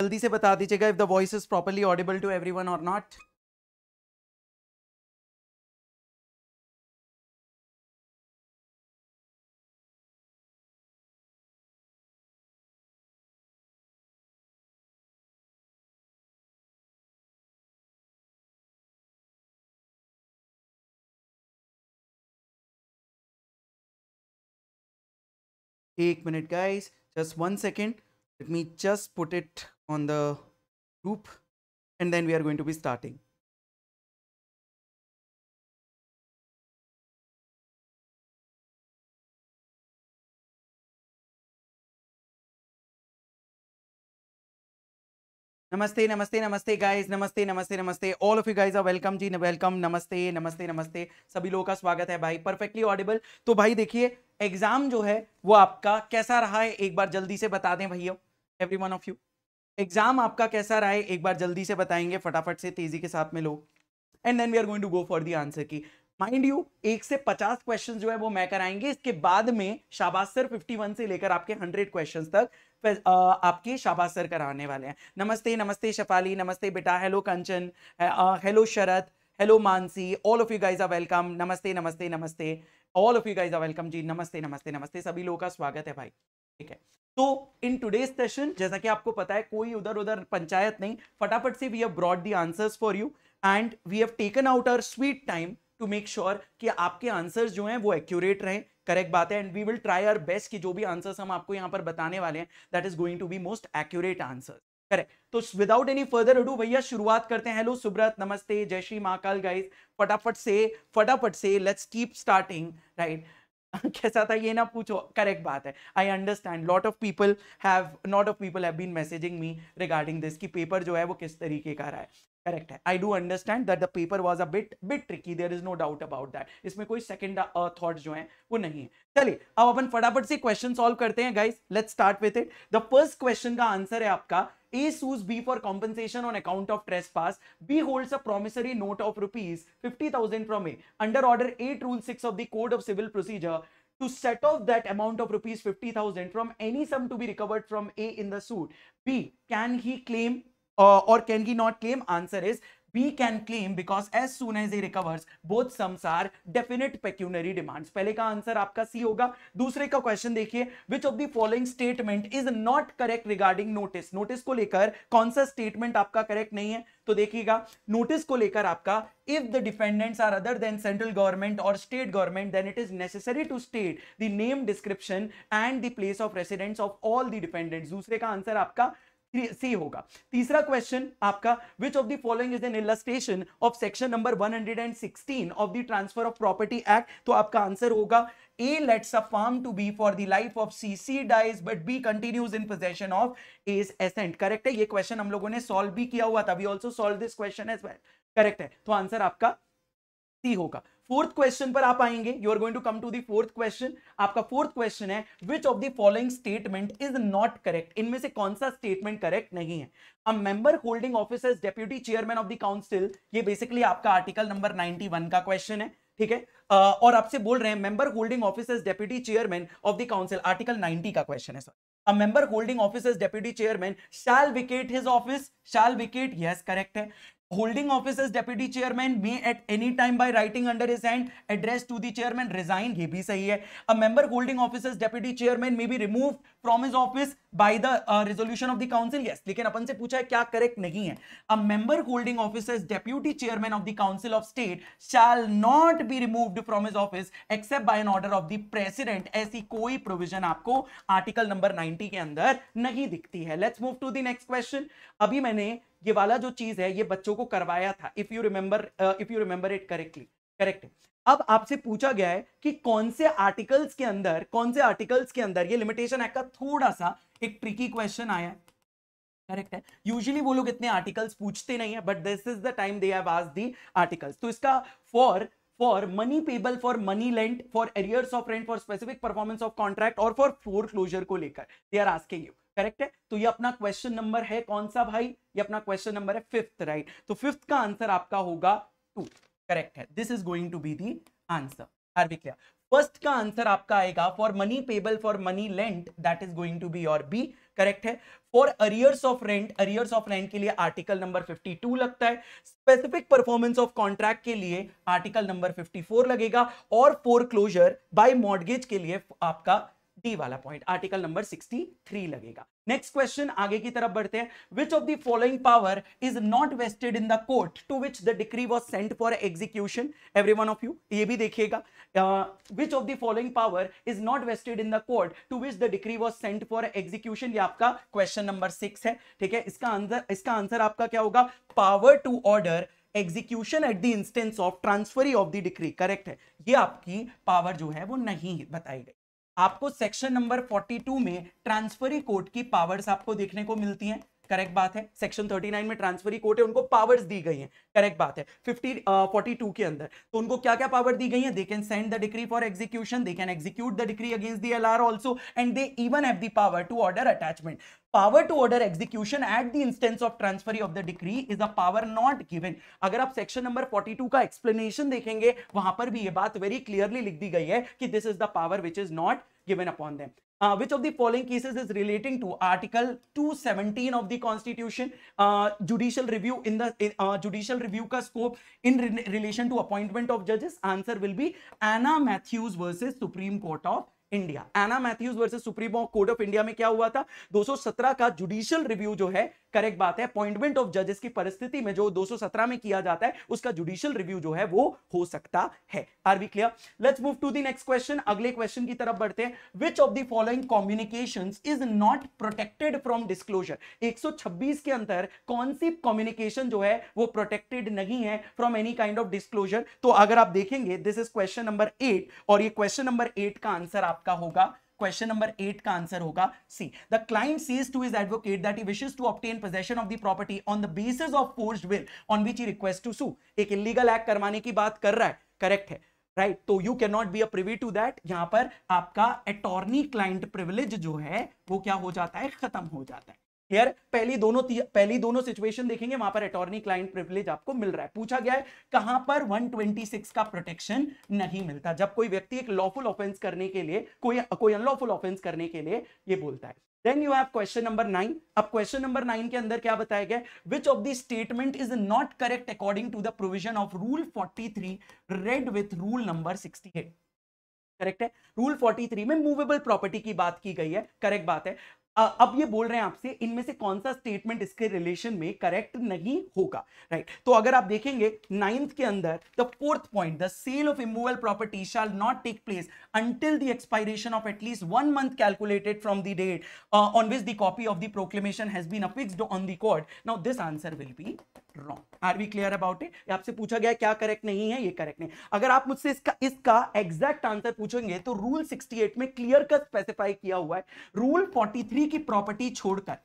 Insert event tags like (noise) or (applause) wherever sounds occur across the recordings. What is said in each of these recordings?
जल्दी से बता दीजिएगा if the voice is properly audible to everyone और नॉट एक मिनट guys just one second let me just put it on the loop and then we are going to be starting नमस्ते नमस्ते नमस्ते गाइस नमस्ते नमस्ते नमस्ते all of you guys are welcome जी वेलकम नमस्ते नमस्ते नमस्ते सभी लोगों का स्वागत है भाई परफेक्टली ऑडिबल तो भाई देखिए एग्जाम जो है वो आपका कैसा रहा है एक बार जल्दी से बता दें भैया every one of you exam आपका कैसा रहा है एक बार जल्दी से बताएंगे फटाफट से तेजी के साथ में लोग and then we are going to go for the answer key mind you एक से पचास क्वेश्चन जो है वो मैं कराएंगे इसके बाद में शाबाज सर फिफ्टी वन से लेकर आपके हंड्रेड क्वेश्चन तक आपके शाबाज सर कराने वाले हैं नमस्ते नमस्ते शफाली नमस्ते बेटा hello Kanchan hello Sharad hello Mansi all of you guys are welcome नमस्ते नमस्ते नमस्ते all of you guys are welcome जी नमस्ते नमस्ते नमस्ते सभी लोगों का स्वागत है भाई ठीक है तो इन टुडेज सेशन जैसा कि आपको पता है कोई उधर उधर पंचायत नहीं फटाफट से we have brought the answers for you and we have taken out our sweet time to make sure कि आपके आंसर्स जो हैं वो एक्यूरेट रहें करेक्ट बात है and we will try our best कि जो भी आंसर्स हम आपको यहाँ पर बताने वाले हैं that is going to be most accurate answer correct तो विदाउट एनी फर्दर अडू भैया शुरुआत करते हैं हेलो सुब्रत नमस्ते जय श्री महाकाल गाइस फटाफट से फटाफट से लेट्स कीप स्टार्टिंग राइट कैसा था ये ना पूछो करेक्ट बात है I understand lot of people have not of people have been messaging me regarding this कि पेपर जो है वो किस तरीके का रहा है करेक्ट है I do understand that the paper was a bit bit tricky there is no doubt about that इसमें कोई सेकेंड थॉट जो है वो नहीं है चलिए अब अपन फटाफट से क्वेश्चन सॉल्व करते हैं guys let start with it the first question का आंसर है आपका A sues B for compensation on account of trespass. B holds a promissory note of rupees fifty thousand from A. Under Order Eight Rule Six of the Code of Civil Procedure, to set off that amount of rupees fifty thousand from any sum to be recovered from A in the suit. B, can he claim uh, or can he not claim? Answer is we can claim because as soon as he recovers, both sums are definite pecuniary demands. pehle ka answer aapka c hoga dusre ka question dekhiye which of the following statement is not correct regarding notice notice ko lekar kaun sa statement aapka correct nahi hai तो देखिएगा notice को लेकर आपका if the defendants are other than central government or state government then it is necessary to state the name description and the place of residence of all the defendants दूसरे का answer आपका सी होगा तीसरा question आपका which of the following is an illustration of section number 116 of the transfer of property act तो आपका answer होगा A lets a farm to B for the life of C. C dies but B continues in possession of A's ascent. Correct है ये question हम लोगों ने solve भी किया हुआ था. We also solved this question as well. Correct है. तो answer आपका C होगा. फोर्थ क्वेश्चन पर आप आएंगे you are going to come to the fourth question आपका फोर्थ क्वेश्चन है which of the following statement is not correct इनमें से कौन सा स्टेटमेंट करेक्ट नहीं है a member holding office deputy chairman of the council ये बेसिकली आपका आर्टिकल नंबर 91 का क्वेश्चन है ठीक है uh, और आपसे बोल रहे हैं member holding office deputy chairman of the council article 90 का क्वेश्चन है sir a member holding office as deputy chairman shall vacate his office shall vacate yes correct holding office as deputy chairman may at any time by writing under his hand address to the chairman resign ye bhi sahi hai a member holding office as deputy chairman may be removed from his office by the uh, resolution of the council yes lekin apan se pucha hai kya correct nahi hai a member holding office as deputy chairman of the council of state shall not be removed from his office except by an order of the president aisi koi provision aapko article number 90 ke andar nahi dikhti hai let's move to the next question abhi maine ये वाला जो चीज है ये बच्चों को करवाया था if you remember if you remember it correctly correct अब आपसे पूछा गया है कि कौन से आर्टिकल्स के अंदर कौन से आर्टिकल्स के अंदर ये लिमिटेशन एक्ट का थोड़ा सा एक ट्रिकी क्वेश्चन आया है करेक्ट है यूजुअली वो लोग इतने आर्टिकल्स पूछते नहीं है but this is the time they have आज दी आर्टिकल्स तो इसका for for money payable for money lent for arrears of rent for specific performance of contract और फॉर फोर क्लोजर को लेकर they are asking you correct है तो ये अपना क्वेश्चन नंबर है कौन सा भाई ये अपना क्वेश्चन नंबर है फिफ्थ राइट right? तो फिफ्थ का आंसर आपका होगा टू करेक्ट है this is going to be the answer are B clear first का आंसर आपका आएगा for money payable for money lent that is going to be और बी करेक्ट है for arrears of rent arrears of rent के लिए article number 52 लगता है specific performance of contract के लिए आर्टिकल नंबर 54 लगेगा और फोर क्लोजर बाय मॉडगेज के लिए आपका डी वाला पॉइंट आर्टिकल नंबर 63 लगेगा नेक्स्ट क्वेश्चन आगे की तरफ बढ़ते हैं which of the following power is not vested in the court to which the decree was sent for execution every one of you ये भी देखिएगा which of the following power is not vested in the court to which the decree was sent for execution ये आपका question number six है ठीक है इसका answer इसका आंसर आपका क्या होगा power to order execution at the instance of transferee of the decree correct है ये आपकी पावर जो है वो नहीं बताई गई आपको सेक्शन नंबर 42 में ट्रांसफरी कोर्ट की पावर्स आपको देखने को मिलती हैं करेक्ट बात है सेक्शन 39 में ट्रांसफरी कोर्ट है उनको पावर्स दी गई हैं करेक्ट बात है 50 uh, 42 के अंदर तो उनको क्या क्या पावर दी गई है they can send the decree for execution they can execute the decree against the L R also and they even have the power to order attachment power to order execution at the instance of transferee of the decree is a power not given अगर आप section number 42 का explanation देखेंगे वहां पर भी ये बात very clearly लिख दी गई है कि this is the power which is not given upon them uh, which of the following cases is relating to article 217 of the constitution uh, judicial review in the uh, judicial review ka scope in re relation to appointment of judges answer will be anna matthews versus supreme court of India Anna Mathews versus supreme court of India में क्या हुआ था 217 का judicial review जो है correct बात है appointment of जजेस की परिस्थिति में जो 217 में किया जाता है उसका जुडिशियल रिव्यू जो है वो हो सकता है are we clear let's move to the next question अगले क्वेश्चन की तरफ बढ़ते हैं which of the following communication is not protected from disclosure एक के अंतर कौन सी कॉम्युनिकेशन जो है वो प्रोटेक्टेड नहीं है from any kind of disclosure तो अगर आप देखेंगे this is question number eight और ये क्वेश्चन नंबर एट का आंसर आप आपका होगा क्वेश्चन नंबर एट का आंसर होगा C the client says to his advocate that he wishes to obtain possession of the property on the basis of force will on which he request to sue एक illegal act करवाने की बात कर रहा है correct है right तो you can not be a privy to that यहां पर आपका अटॉर्नी क्लाइंट प्रिविलेज जो है वो क्या हो जाता है खत्म हो जाता है हियर पहली दोनों पहली दोनों सिचुएशन देखेंगे वहां पर अटॉर्नी क्लाइंट प्रिविलेज आपको मिल रहा है पूछा गया है कहां पर 126 का प्रोटेक्शन नहीं मिलता जब कोई व्यक्ति एक लॉफुल ऑफेंस करने के लिए कोई कोई अनलॉफुल ऑफेंस करने के लिए ये बोलता है then you have question number nine अब क्वेश्चन नंबर नाइन के अंदर क्या बताया गया which of the statement is not correct according to the provision of rule 43 read with rule number 68 correct है रूल 43 में मूवेबल प्रॉपर्टी की बात की गई है करेक्ट बात है अब ये बोल रहे हैं आपसे इनमें से कौन सा स्टेटमेंट इसके रिलेशन में करेक्ट नहीं होगा राइट right? तो अगर आप देखेंगे नाइन्थ के अंदर the fourth point the sale of immovable property shall not take place until the expiration of at least one month calculated from the date on which the copy of the proclamation has been affixed on the court now this answer will be wrong are we clear about it आपसे पूछा गया क्या correct नहीं है ये correct नहीं अगर आप मुझसे इसका इसका एग्जैक्ट आंसर पूछेंगे तो रूल 68 में क्लियर कट स्पेसिफाई किया हुआ है रूल 43 की प्रॉपर्टी छोड़कर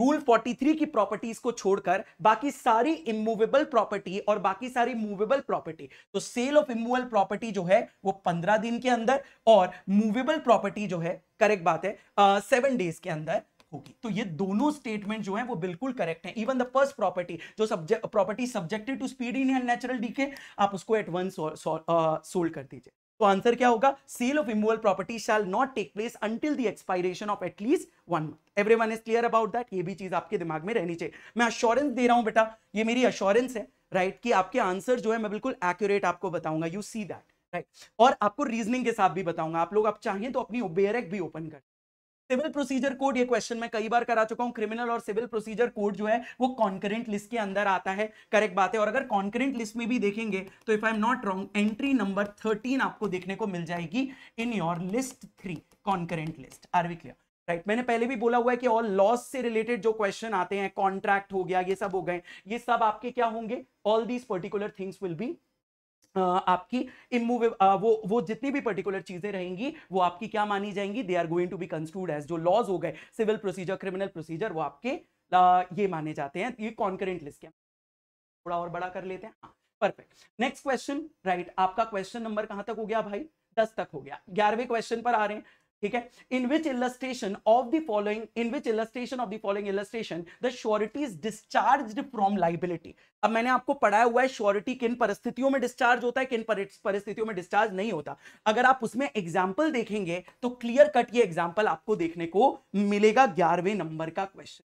रूल 43 की प्रॉपर्टीज को छोड़कर बाकी सारी इमूवेबल प्रॉपर्टी और बाकी सारी मूवेबल प्रॉपर्टी तो सेल ऑफ इमूवेबल प्रॉपर्टी जो है वो 15 दिन के अंदर और मूवेबल प्रॉपर्टी जो है करेक्ट बात है सेवन uh, डेज के अंदर होगी तो ये दोनों स्टेटमेंट जो है वो बिल्कुल करेक्ट है इवन द फर्स्ट प्रॉपर्टी जो subject property subjected to speedy and natural decay आप उसको एट वन सोल्व कर दीजिए तो आंसर क्या होगा sale of immovable property shall not take place until the expiration of at least one month everyone is clear about that ये भी चीज आपके दिमाग में रहनी चाहिए मैं अश्योरेंस दे रहा हूं बेटा ये मेरी अश्योरेंस है राइट right? कि आपके आंसर जो है मैं बिल्कुल एक्यूरेट आपको बताऊंगा यू सी दैट राइट और आपको रीजनिंग के साथ भी बताऊंगा आप लोग आप चाहें तो अपनी ओबेरेक भी ओपन कर सिविल प्रोसीजर कोड ये क्वेश्चन मैं कई बार करा चुका हूं क्रिमिनल और सिविल प्रोसीजर कोड जो है वो कॉन्करेंट लिस्ट के अंदर आता है करेक्ट बात है और अगर कॉन्करेंट लिस्ट में भी देखेंगे तो if I am not wrong entry number thirteen आपको देखने को मिल जाएगी in your list three concurrent list are we clear right right. मैंने पहले भी बोला हुआ है कि ऑल लॉस से रिलेटेड जो क्वेश्चन आते हैं कॉन्ट्रैक्ट हो गया ये सब हो गए ये सब आपके क्या होंगे all these particular things will be आपकी इमूवे वो वो जितनी भी पर्टिकुलर चीज़ें रहेंगी वो आपकी क्या मानी जाएंगी they are going to be construed as जो लॉज हो गए सिविल प्रोसीजर क्रिमिनल प्रोसीजर वो आपके आ, ये माने जाते हैं ये कॉन्करेंट लिस्ट के थोड़ा और बड़ा कर लेते हैं परफेक्ट नेक्स्ट क्वेश्चन राइट आपका क्वेश्चन नंबर कहाँ तक हो गया भाई दस तक हो गया ग्यारहवें क्वेश्चन पर आ रहे हैं ठीक है in which illustration of the following in which illustration of the following illustration the surety is discharge from liability अब मैंने आपको पढ़ाया हुआ है श्योरिटी किन परिस्थितियों में डिस्चार्ज होता है किन परिस्थितियों में डिस्चार्ज नहीं होता अगर आप उसमें एग्जाम्पल देखेंगे तो क्लियर कट ये एग्जाम्पल आपको देखने को मिलेगा ग्यारहवें नंबर का क्वेश्चन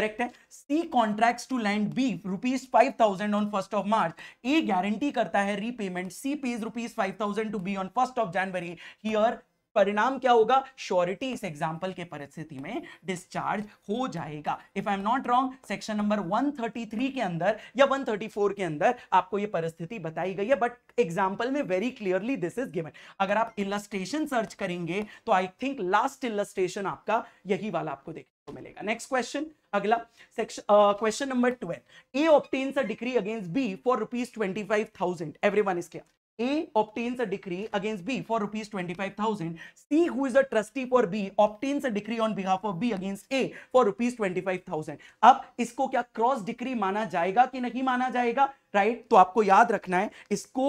करेक्ट है C contracts to lend B rupees five thousand on first of March A guarantee करता है repayment C pays rupees five thousand to B on first of January here परिणाम क्या होगा श्योरिटी इस example के परिस्थिति में डिस्चार्ज हो जाएगा if I am not wrong section number 133 के अंदर या 134 के अंदर आपको यह परिस्थिति बताई गई है बट एग्जाम्पल में very clearly this is given अगर आप इलस्ट्रेशन सर्च करेंगे तो आई थिंक लास्ट इलस्ट्रेशन आपका यही वाला आपको देख को मिलेगा नेक्स्ट क्वेश्चन अगला question number twelve A obtains a decree against B for rupees twenty five thousand every one इसके A obtains a decree against B for rupees twenty five thousand. C, who is a trustee for B, obtains a decree on behalf of B against A for rupees twenty five thousand. अब इसको क्या cross decree माना जाएगा कि नहीं माना जाएगा right? तो आपको याद रखना है इसको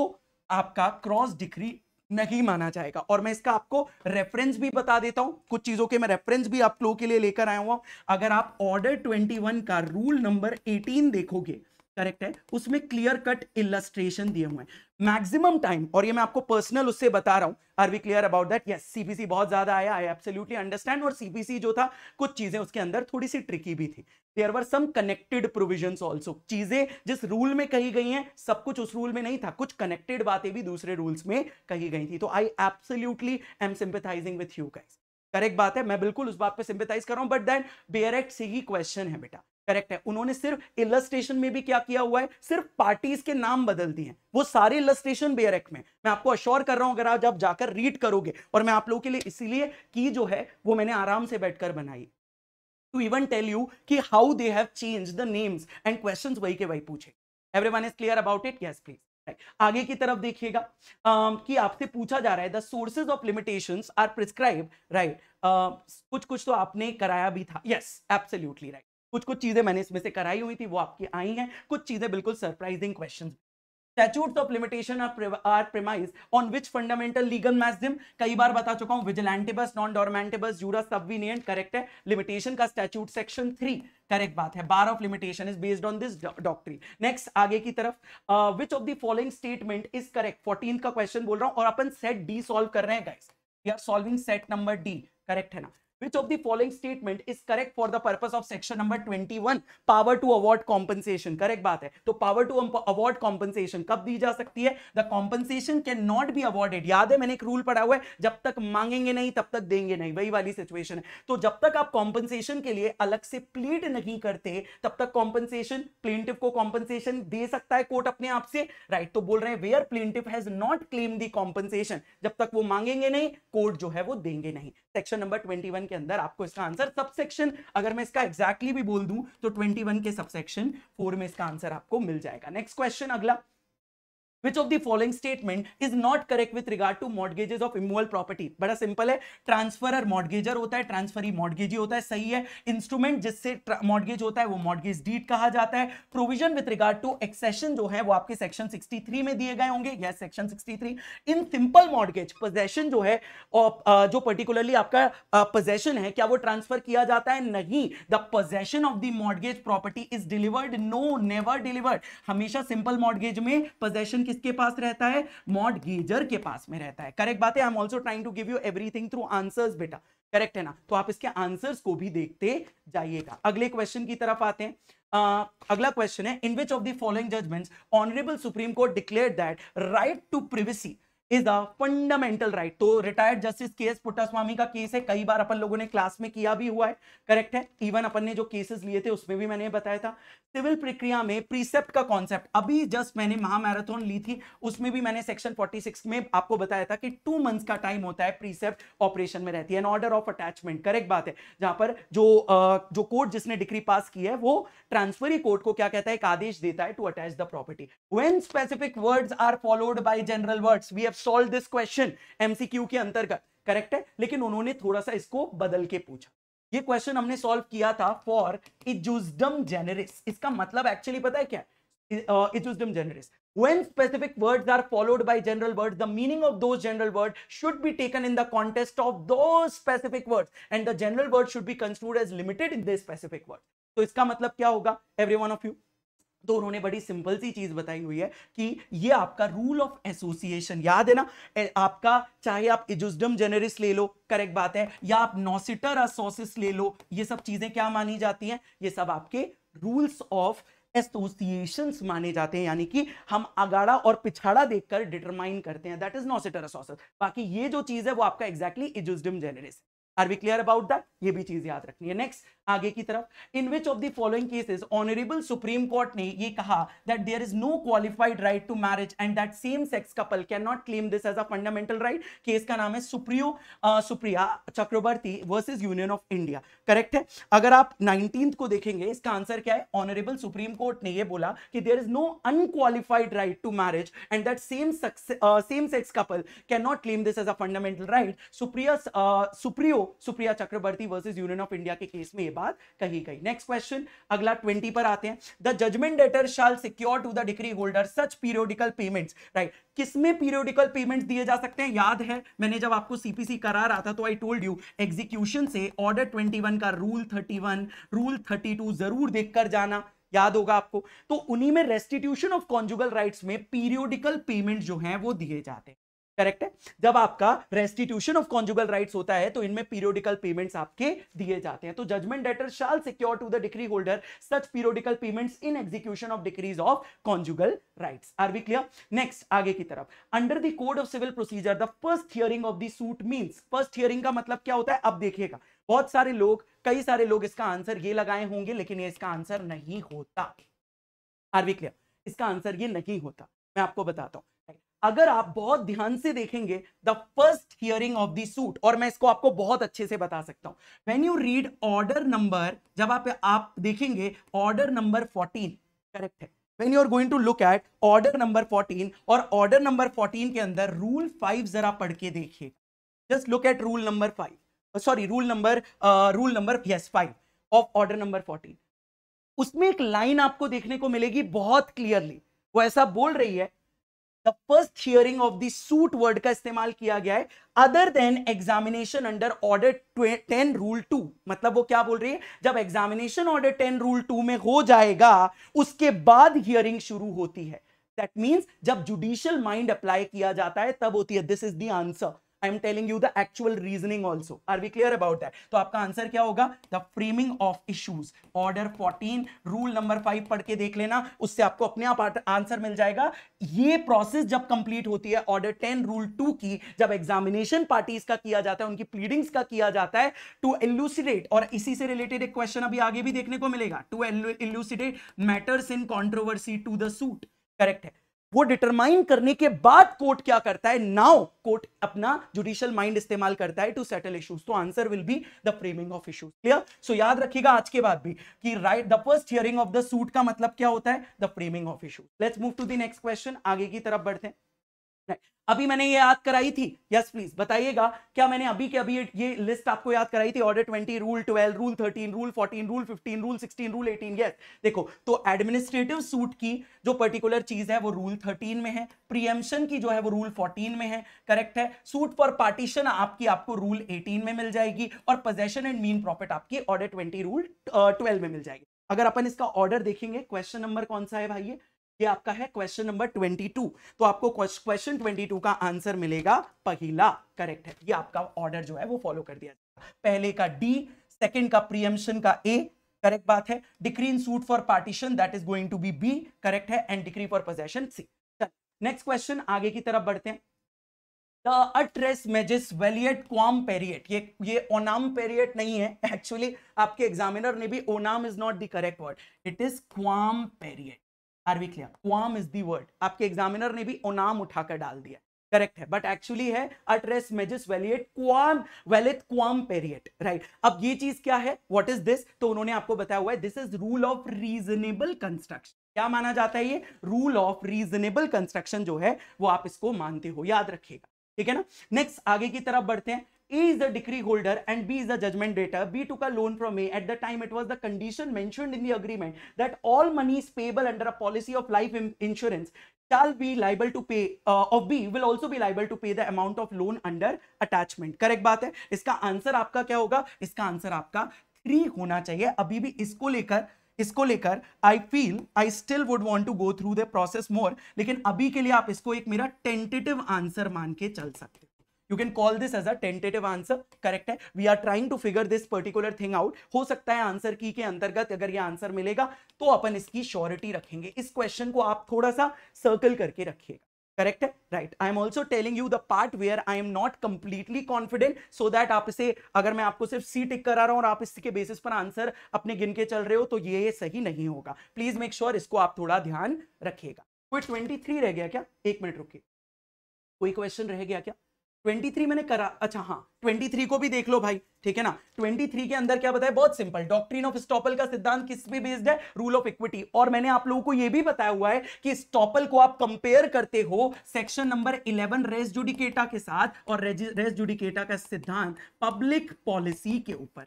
आपका cross decree नहीं माना जाएगा और मैं इसका आपको रेफरेंस भी बता देता हूं कुछ चीजों के मैं रेफरेंस भी आप लोगों के लिए लेकर आया हुआ अगर आप ऑर्डर 21 का रूल नंबर 18 देखोगे करेक्ट है उसमें क्लियर कट इलस्ट्रेशन दिए हुए हैं मैक्सिमम टाइम और ये मैं आपको पर्सनल उससे बता रहा हूं are we clear about that yes CPC बहुत ज्यादा आया आई एब्सोल्युटली अंडरस्टैंड और सीपीसी जो था कुछ चीजें उसके अंदर थोड़ी सी ट्रिकी भी थी there were some connected provisions also चीजें जिस रूल में कही गई हैं सब कुछ उस रूल में नहीं था कुछ कनेक्टेड बातें भी दूसरे रूल्स में कही गई थी तो I absolutely am sympathising with you guys correct बात है मैं बिल्कुल उस बात पे सिंपथाइज कर रहा हूं बट देन बेयर एक्ट से ही क्वेश्चन है बेटा करेक्ट है उन्होंने सिर्फ इलस्ट्रेशन में भी क्या किया हुआ है सिर्फ पार्टीज के नाम बदल दिए वो सारे इलस्ट्रेशन बेयर एक्ट में मैं आपको अश्योर कर रहा हूं अगर आप जब जाकर रीड करोगे और मैं आप लोगों के लिए इसीलिए की जो है वो मैंने आराम से बैठकर बनाई टू इवन टेल यू कि how they have change the names and question वही के वही पूछे everyone is clear about it yes please आगे की तरफ देखिएगा um, कि आपसे पूछा जा रहा है the sources of limitation are prescribe right कुछ कुछ तो आपने कराया भी था यस एब्सोल्युटली राइट कुछ कुछ चीज़ें मैंने इसमें से कराई हुई थी वो आपकी आई हैं कुछ चीज़ें बिल्कुल surprising question statutes of limitation are are on which fundamental legal maxim कई बार बता चुका हूं vigilantibus non dormantibus jura subvenient correct है लिमिटेशन का statute सेक्शन थ्री करेक्ट बात है bar of limitation is based on this doctrine next आगे की तरफ which of the following statement is correct fourteen का क्वेश्चन बोल रहा हूं और अपन सेट डी सॉल्व कर रहे हैं guys we are solving set number D correct है ना which of the following statement is correct for the purpose of section number 21 power to award compensation correct बात है तो power to award compensation कब दी जा सकती है the compensation can not be awarded याद है मैंने एक रूल पढ़ा हुआ है जब तक मांगेंगे नहीं तब तक देंगे नहीं वही वाली सिचुएशन है तो जब तक आप compensation के लिए अलग से प्लीड नहीं करते तब तक compensation plaintiff को compensation दे सकता है कोर्ट अपने आप से राइट right, तो बोल रहे हैं where plaintiff has not claim the compensation जब तक वो मांगेंगे नहीं कोर्ट जो है वो देंगे नहीं सेक्शन नंबर 21 के अंदर आपको इसका आंसर सबसेक्शन अगर मैं इसका एग्जैक्टली exactly भी बोल दूं तो 21 के सबसेक्शन 4 में इसका आंसर आपको मिल जाएगा नेक्स्ट क्वेश्चन अगला which of the following statement is not correct with regard to mortgages of immovable property बड़ा सिंपल है ट्रांसफर मॉडगेजर होता है ट्रांसफरी ही होता है सही है इंस्ट्रूमेंट जिससे मॉडगेज होता है वो मॉडगेज डीड कहा जाता है provision with regard to accession जो है वो आपके सेक्शन 63 में दिए गए होंगे yes section 63 in simple mortgage possession जो है जो पर्टिकुलरली आपका पोजेशन है क्या वो ट्रांसफर किया जाता है नहीं the possession of the mortgage property is delivered no never delivered हमेशा सिंपल मॉडगेज में पोजेशन किसके पास रहता है मॉड गेजर के पास में रहता है करेक्ट बात है I am also trying to give you everything through answers बेटा करेक्ट है ना तो आप इसके आंसर्स को भी देखते जाइएगा अगले क्वेश्चन की तरफ आते हैं Uh, अगला क्वेश्चन है in which of the following judgments honourable supreme court declare that right to privacy is the fundamental right तो retired justice K S Puttaswamy का केस है कई बार अपन लोगों ने क्लास में किया भी हुआ है करेक्ट है इवन अपन ने जो केसेस लिए थे उसमें भी मैंने बताया था सिविल प्रक्रिया में प्रीसेप्ट का कॉन्सेप्ट अभी जस्ट मैंने महामैराथन ली थी उसमें भी मैंने सेक्शन 46 में आपको बताया था कि टू मंथ्स का टाइम होता है प्रीसेप्ट ऑपरेशन में रहती है an order of attachment correct बात है जहां पर जो जो कोर्ट जिसने डिग्री पास की है वो ट्रांसफरी कोर्ट को क्या कहता है एक आदेश देता है to attach the property when specific words are followed by general words we have solve this question MCQ के अंतर्गत करेक्ट है लेकिन उन्होंने थोड़ा सा इसको बदल के पूछा ये क्वेश्चन हमने सॉल्व किया था फॉर इजुजम जेनेरिस इसका मतलब एक्चुअली पता है क्या ejusdem generis when specific words are followed by general words the meaning of those general words should be taken in the context of those specific words and the general word should be construed as limited in this specific word so iska matlab kya hoga every one of you तो उन्होंने बड़ी simple सी चीज बताई हुई है कि ये आपका रूल ऑफ एसोसिएशन याद है ना आपका चाहे आप इजुजम जेनरिस ले लो करेक्ट बात है या आप नोसिटर असोसिस ले लो ये सब चीजें क्या मानी जाती हैं ये सब आपके रूल्स ऑफ एसोसिएशन माने जाते हैं यानी कि हम अगाड़ा और पिछाड़ा देखकर डिटरमाइन करते हैं दैट इज नोसिटर असोसिस बाकी ये जो चीज है वो आपका exactly ejusdem generis are we clear about that ये भी चीज याद रखनी है नेक्स्ट आगे की तरफ in which of the following cases honourable supreme court ने ये कहा that there is no qualified right to marriage and that same sex couple can not claim this as a fundamental right case का नाम है Supriyo Supriya Chakraborty versus union of India correct है अगर आप nineteen को देखेंगे इसका आंसर क्या है ऑनरेबल सुप्रीम कोर्ट ने यह बोला कि there is no unqualified right to marriage and that same same sex couple can not claim this as a fundamental right Supriya Supriyo Supriya Chakraborty versus union of India के केस में बात कही गई नेक्स्ट क्वेश्चन अगला ट्वेंटी पर आते हैं the judgment debtor shall secure to the decree holder such periodical payments right किसमें पीरियोडिकल पेमेंट्स दिए जा सकते हैं याद है मैंने जब आपको सीपीसी करा रहा था तो आई टोल्ड यू एग्जीक्यूशन से ऑर्डर ट्वेंटी का रूल थर्टी रूल थर्टी जरूर देखकर जाना याद होगा आपको तो उन्हीं में रेस्टिट्यूशन ऑफ कॉन्जुगल राइट्स में पीरियोडिकल पेमेंट जो है वो दिए जाते हैं करेक्ट है जब आपका रेस्टिट्यूशन ऑफ कॉन्जुगल राइट्स होता है तो इनमें पीरियोडिकल पेमेंट्स आपके दिए जाते हैं तो judgment debtor shall secure to the decree holder such periodical payments in execution of decrees of conjugal rights are we clear next आगे की तरफ under the code of civil procedure the first hearing of the suit means first hearing का मतलब क्या होता है अब देखिएगा बहुत सारे लोग कई सारे लोग इसका आंसर ये लगाए होंगे लेकिन ये इसका आंसर नहीं होता आर वी क्लियर इसका आंसर ये नहीं होता मैं आपको बताता हूं अगर आप बहुत ध्यान से देखेंगे the first hearing of the suit और मैं इसको आपको बहुत अच्छे से बता सकता हूं when you read order number जब आप आप देखेंगे ऑर्डर नंबर 14 करेक्ट है when you are going to look at order number 14 और ऑर्डर नंबर 14 के अंदर रूल 5 जरा पढ़ के देखिए just look at rule number five sorry rule number rule number yes five of order number 14 उसमें एक लाइन आपको देखने को मिलेगी बहुत क्लियरली वो ऐसा बोल रही है first hearing of the word का इस्तेमाल किया गया है other than examination under order ten rule two मतलब वो क्या बोल रही है जब examination order ten rule two में हो जाएगा उसके बाद हियरिंग शुरू होती है दैट मीन्स जब जुडिशियल माइंड अप्लाई किया जाता है तब होती है this is the answer I am telling you the actual reasoning also are we clear about that तो आपका आंसर क्या होगा the framing of issues order fourteen rule number five पढ़ के देख लेना उससे आपको अपने आप आंसर मिल जाएगा ये प्रोसेस जब कंप्लीट होती है ऑर्डर टेन रूल टू की जब एग्जामिनेशन पार्टीज का किया जाता है उनकी प्लीडिंग्स का किया जाता है टू एल्यूसिडेट और इसी से रिलेटेड एक क्वेश्चन अभी आगे भी देखने को मिलेगा to elucidate matters in controversy to the suit correct है वो डिटरमाइन करने के बाद कोर्ट क्या करता है नाउ कोर्ट अपना जुडिशियल माइंड इस्तेमाल करता है टू सेटल इश्यूज तो answer will be the framing of issues clear so याद रखिएगा आज के बाद भी कि right the first hearing of the suit का मतलब क्या होता है the framing of issues let's move to the next question आगे की तरफ बढ़ते हैं अभी मैंने ये याद कराई थी यस प्लीज बताइएगा क्या मैंने अभी के अभी ये लिस्ट आपको याद कराई थी order twenty rule twelve rule thirteen rule fourteen rule fifteen rule sixteen rule eighteen yes देखो तो एडमिनिस्ट्रेटिव सूट की जो पर्टिकुलर चीज है वो रूल थर्टीन में है प्रियम्पन की जो है वो रूल फोर्टीन में है करेक्ट है सूट फॉर पार्टीशन आपकी आपको रूल एटीन में मिल जाएगी और पोजेशन एंड मीन प्रॉफिट आपकी ऑर्डर ट्वेंटी रूल ट्वेल्व में मिल जाएगी अगर अपन इसका ऑर्डर देखेंगे क्वेश्चन नंबर कौन सा है भाई ये ये आपका है क्वेश्चन नंबर 22 तो आपको क्वेश्चन 22 का आंसर मिलेगा पहला करेक्ट है ये आपका ऑर्डर जो है वो फॉलो कर दिया जाएगा पहले का डी सेकंड का प्रियम्शन का ए करेक्ट बात है decree in suit for partition that is going to be B correct है and decree for possession C next question आगे की तरफ बढ़ते हैं अट्रेस मेजिस वेलियट क्वाम पेरियट ये ये ओनाम पेरियट नहीं है एक्चुअली आपके एग्जामिनर ने भी onam is not the correct word it is quam pereat are we clear quam is the word आपके एग्जामिनर ने भी ओनाम उठाकर डाल दिया करेक्ट है बट एक्चुअली है अट्रेस मेजिस वेलिएट क्वाम वेलिथ क्वाम पेरियट राइट अब ये चीज क्या है व्हाट इज दिस तो उन्होंने आपको बताया हुआ है this is rule of reasonable construction क्या माना जाता है ये रूल ऑफ रीजनेबल कंस्ट्रक्शन जो है वो आप इसको मानते हो याद रखिएगा ठीक है ना नेक्स्ट आगे की तरफ बढ़ते हैं A is the decree holder and B is the judgment debtor B to का loan from A at the time it was the condition मैं agreement that all money is payable under a policy of life insurance shall be liable to pay uh, of b will also be liable to pay the amount of loan under attachment correct baat hai iska answer aapka kya hoga iska answer aapka 3 hona chahiye abhi bhi isko lekar इसको लेकर I feel I still would want to go through the process more लेकिन अभी के लिए आप इसको एक मेरा टेंटेटिव आंसर मान के चल सकते you can call this as a tentative answer correct है we are trying to figure this particular thing out हो सकता है आंसर की के अंतर्गत अगर ये आंसर मिलेगा तो अपन इसकी श्योरिटी रखेंगे इस क्वेश्चन को आप थोड़ा सा सर्कल करके रखिएगा करेक्ट है right I am also telling you the part where I am not completely confident so that आप इसे अगर मैं आपको सिर्फ सी टिक करा रहा हूं और आप इसके बेसिस पर आंसर अपने गिन के चल रहे हो तो ये सही नहीं होगा प्लीज मेक श्योर इसको आप थोड़ा ध्यान रखिएगा कोई ट्वेंटी थ्री रह गया क्या एक मिनट रुकिए कोई क्वेश्चन रह गया क्या ट्वेंटी थ्री मैंने करा अच्छा हाँ ट्वेंटी थ्री को भी देख लो भाई ठीक है ना ट्वेंटी थ्री के अंदर क्या बताया बहुत सिंपल डॉक्ट्रीन ऑफ स्टॉपल का सिद्धांत किस पे बेस्ड है रूल ऑफ इक्विटी और मैंने आप लोगों को यह भी बताया हुआ है कि स्टॉपल को आप कंपेयर करते हो section number eleven res judicata के साथ और रेस जुडिकेटा का सिद्धांत पब्लिक पॉलिसी के ऊपर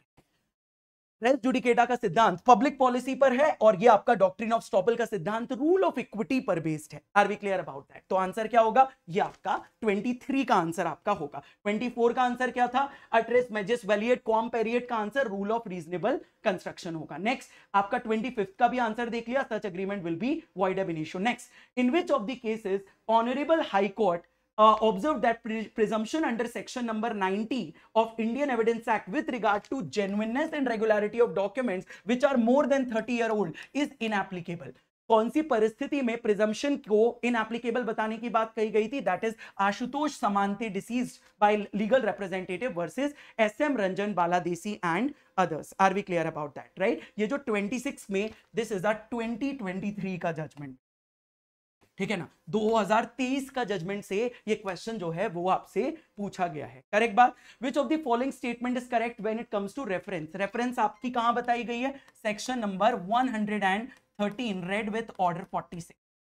जुडिकेटा का सिद्धांत पब्लिक पॉलिसी पर है और ये आपका डॉक्ट्रिन ऑफ स्टॉपल का सिद्धांत रूल ऑफ इक्विटी पर बेस्ड है are we clear about that तो आंसर क्या होगा ये आपका 23 का आंसर आपका होगा 24 का आंसर क्या था ut res magis valeat quam pereat का answer rule of reasonable construction होगा नेक्स्ट आपका 25 का भी आंसर देख लिया such agreement will be void ab next in which of the cases honourable high court uh, observed that pre presumption under section number 90 of Indian Evidence Act with regard to genuineness and regularity of documents which are more than 30 year old is inapplicable. कौन सी परिस्थिति में presumption को इनएप्लीकेबल बताने की बात कही गई थी that is Ashutosh Samante deceased by legal representative versus SM Ranjan बालादेसी and others are we clear about that right ये जो 26 में दिस इज अ 2023 का जजमेंट ठीक है ना 2023 का जजमेंट से ये क्वेश्चन जो है वो आपसे पूछा गया है करेक्ट बात which of the following statement is correct when it comes to reference reference आपकी कहां बताई गई है section number 113 read with order 46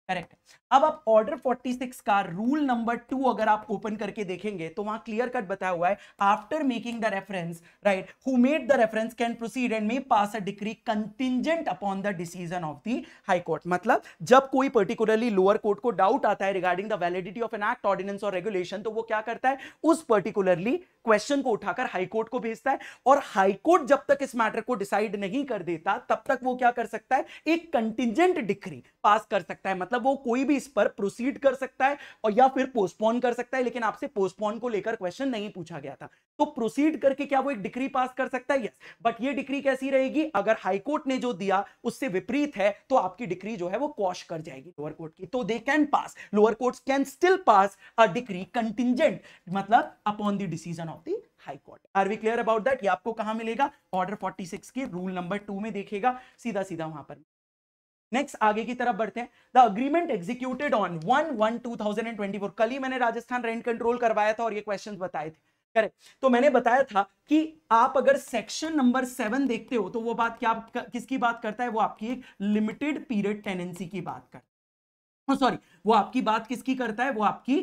correct अब आप ऑर्डर 46 का रूल नंबर टू अगर आप ओपन करके देखेंगे तो वहां क्लियर कट बताया हुआ है after making the reference right who made the reference can proceed and may pass a degree contingent upon the decision of the high court मतलब जब कोई पर्टिकुलरली लोअर कोर्ट को डाउट आता है regarding the validity of an act ordinance और regulation तो वो क्या करता है उस पर्टिकुलरली क्वेश्चन को उठाकर हाईकोर्ट को भेजता है और हाईकोर्ट जब तक इस मैटर को डिसाइड नहीं कर देता तब तक वो क्या कर सकता है एक कंटिजेंट डिग्री पास कर सकता है मतलब तब मतलब वो कोई भी इस पर प्रोसीड कर सकता है और या फिर पोस्टपोन कर सकता है लेकिन आपसे पोस्टपोन को लेकर क्वेश्चन नहीं पूछा गया था तो प्रोसीड करके क्या वो एक डिग्री पास कर सकता है यस बट ये डिग्री कैसी रहेगी अगर हाईकोर्ट ने जो दिया उससे विपरीत है तो आपकी डिग्री जो है वो कॉश कर जाएगी लोअर कोर्ट की तो they can pass lower court can still pass a degree contingent मतलब upon the decision of the high court are we clear about that ये आपको कहां मिलेगा ऑर्डर 46 के रूल नंबर टू में देखेगा सीधा सीधा वहां पर नेक्स्ट आगे की तरफ बढ़ते हैं the agreement executed on one one two thousand and twenty four कल ही मैंने राजस्थान रेंट कंट्रोल करवाया था और ये क्वेश्चन बताए थे करेक्ट तो मैंने बताया था कि आप अगर सेक्शन नंबर सेवन देखते हो तो वो बात क्या किसकी बात करता है वो आपकी एक लिमिटेड पीरियड टेनेंसी की बात करता है सॉरी वो आपकी बात किसकी करता है वो आपकी